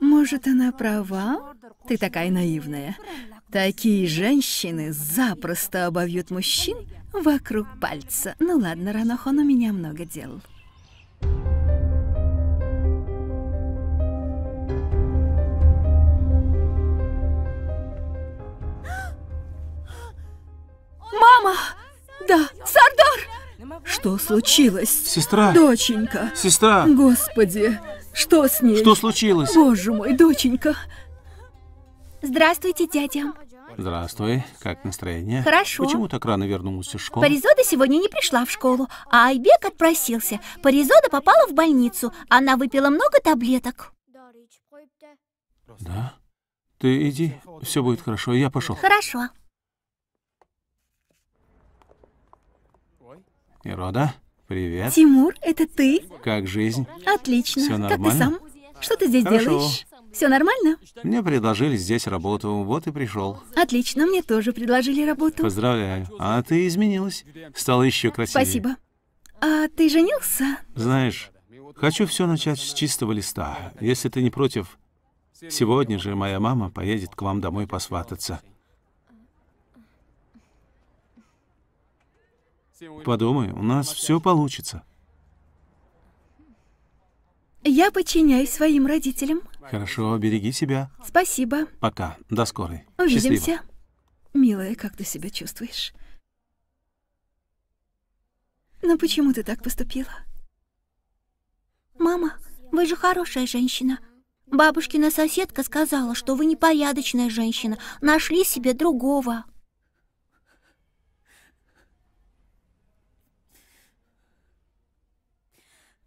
Может, она права? Ты такая наивная. Такие женщины запросто обовьют мужчин, вокруг пальца. Ну ладно, Ранох, он у меня много делал. Мама! Да, Сардор! Что случилось? Сестра! Доченька! Сестра! Господи, что с ней? Что случилось? Боже мой, доченька! Здравствуйте, дядя. Здравствуй, как настроение? Хорошо. Почему так рано вернулся в школу? Паризода сегодня не пришла в школу, а Айбек отпросился. Паризода попала в больницу, она выпила много таблеток. Да? Ты иди, все будет хорошо, я пошел. Хорошо. Ирода, привет. Тимур, это ты? Как жизнь? Отлично. Все нормально? Как ты сам? Что ты здесь Хорошо. делаешь? Все нормально? Мне предложили здесь работу, вот и пришел. Отлично, мне тоже предложили работу. Поздравляю. А ты изменилась. Стала еще красивее. Спасибо. А ты женился? Знаешь, хочу все начать с чистого листа. Если ты не против, сегодня же моя мама поедет к вам домой посвататься. Подумай, у нас все получится. Я подчиняюсь своим родителям. Хорошо, береги себя. Спасибо. Пока. До скорой. Увидимся. Счастливо. Милая, как ты себя чувствуешь? Но ну, почему ты так поступила? Мама, вы же хорошая женщина. Бабушкина соседка сказала, что вы непорядочная женщина, нашли себе другого.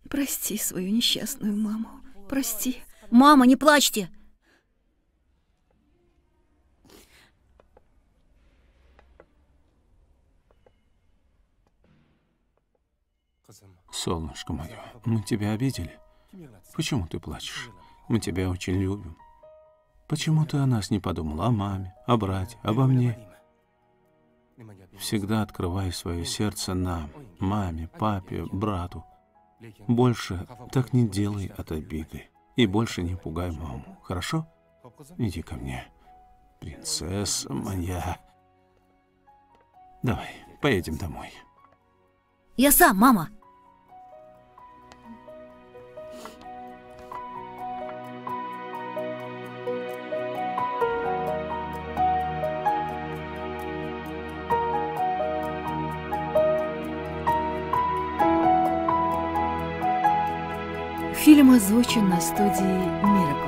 Прости свою несчастную маму. Прости. Мама, не плачьте! Солнышко мое, мы тебя обидели. Почему ты плачешь? Мы тебя очень любим. Почему ты о нас не подумала, о маме, о брате, обо мне? Всегда открывай свое сердце нам, маме, папе, брату. Больше так не делай от обиды и больше не пугай маму, хорошо? Иди ко мне. Принцесса моя. Давай, поедем домой. Я сам, мама. Фильм озвучен на студии «Мира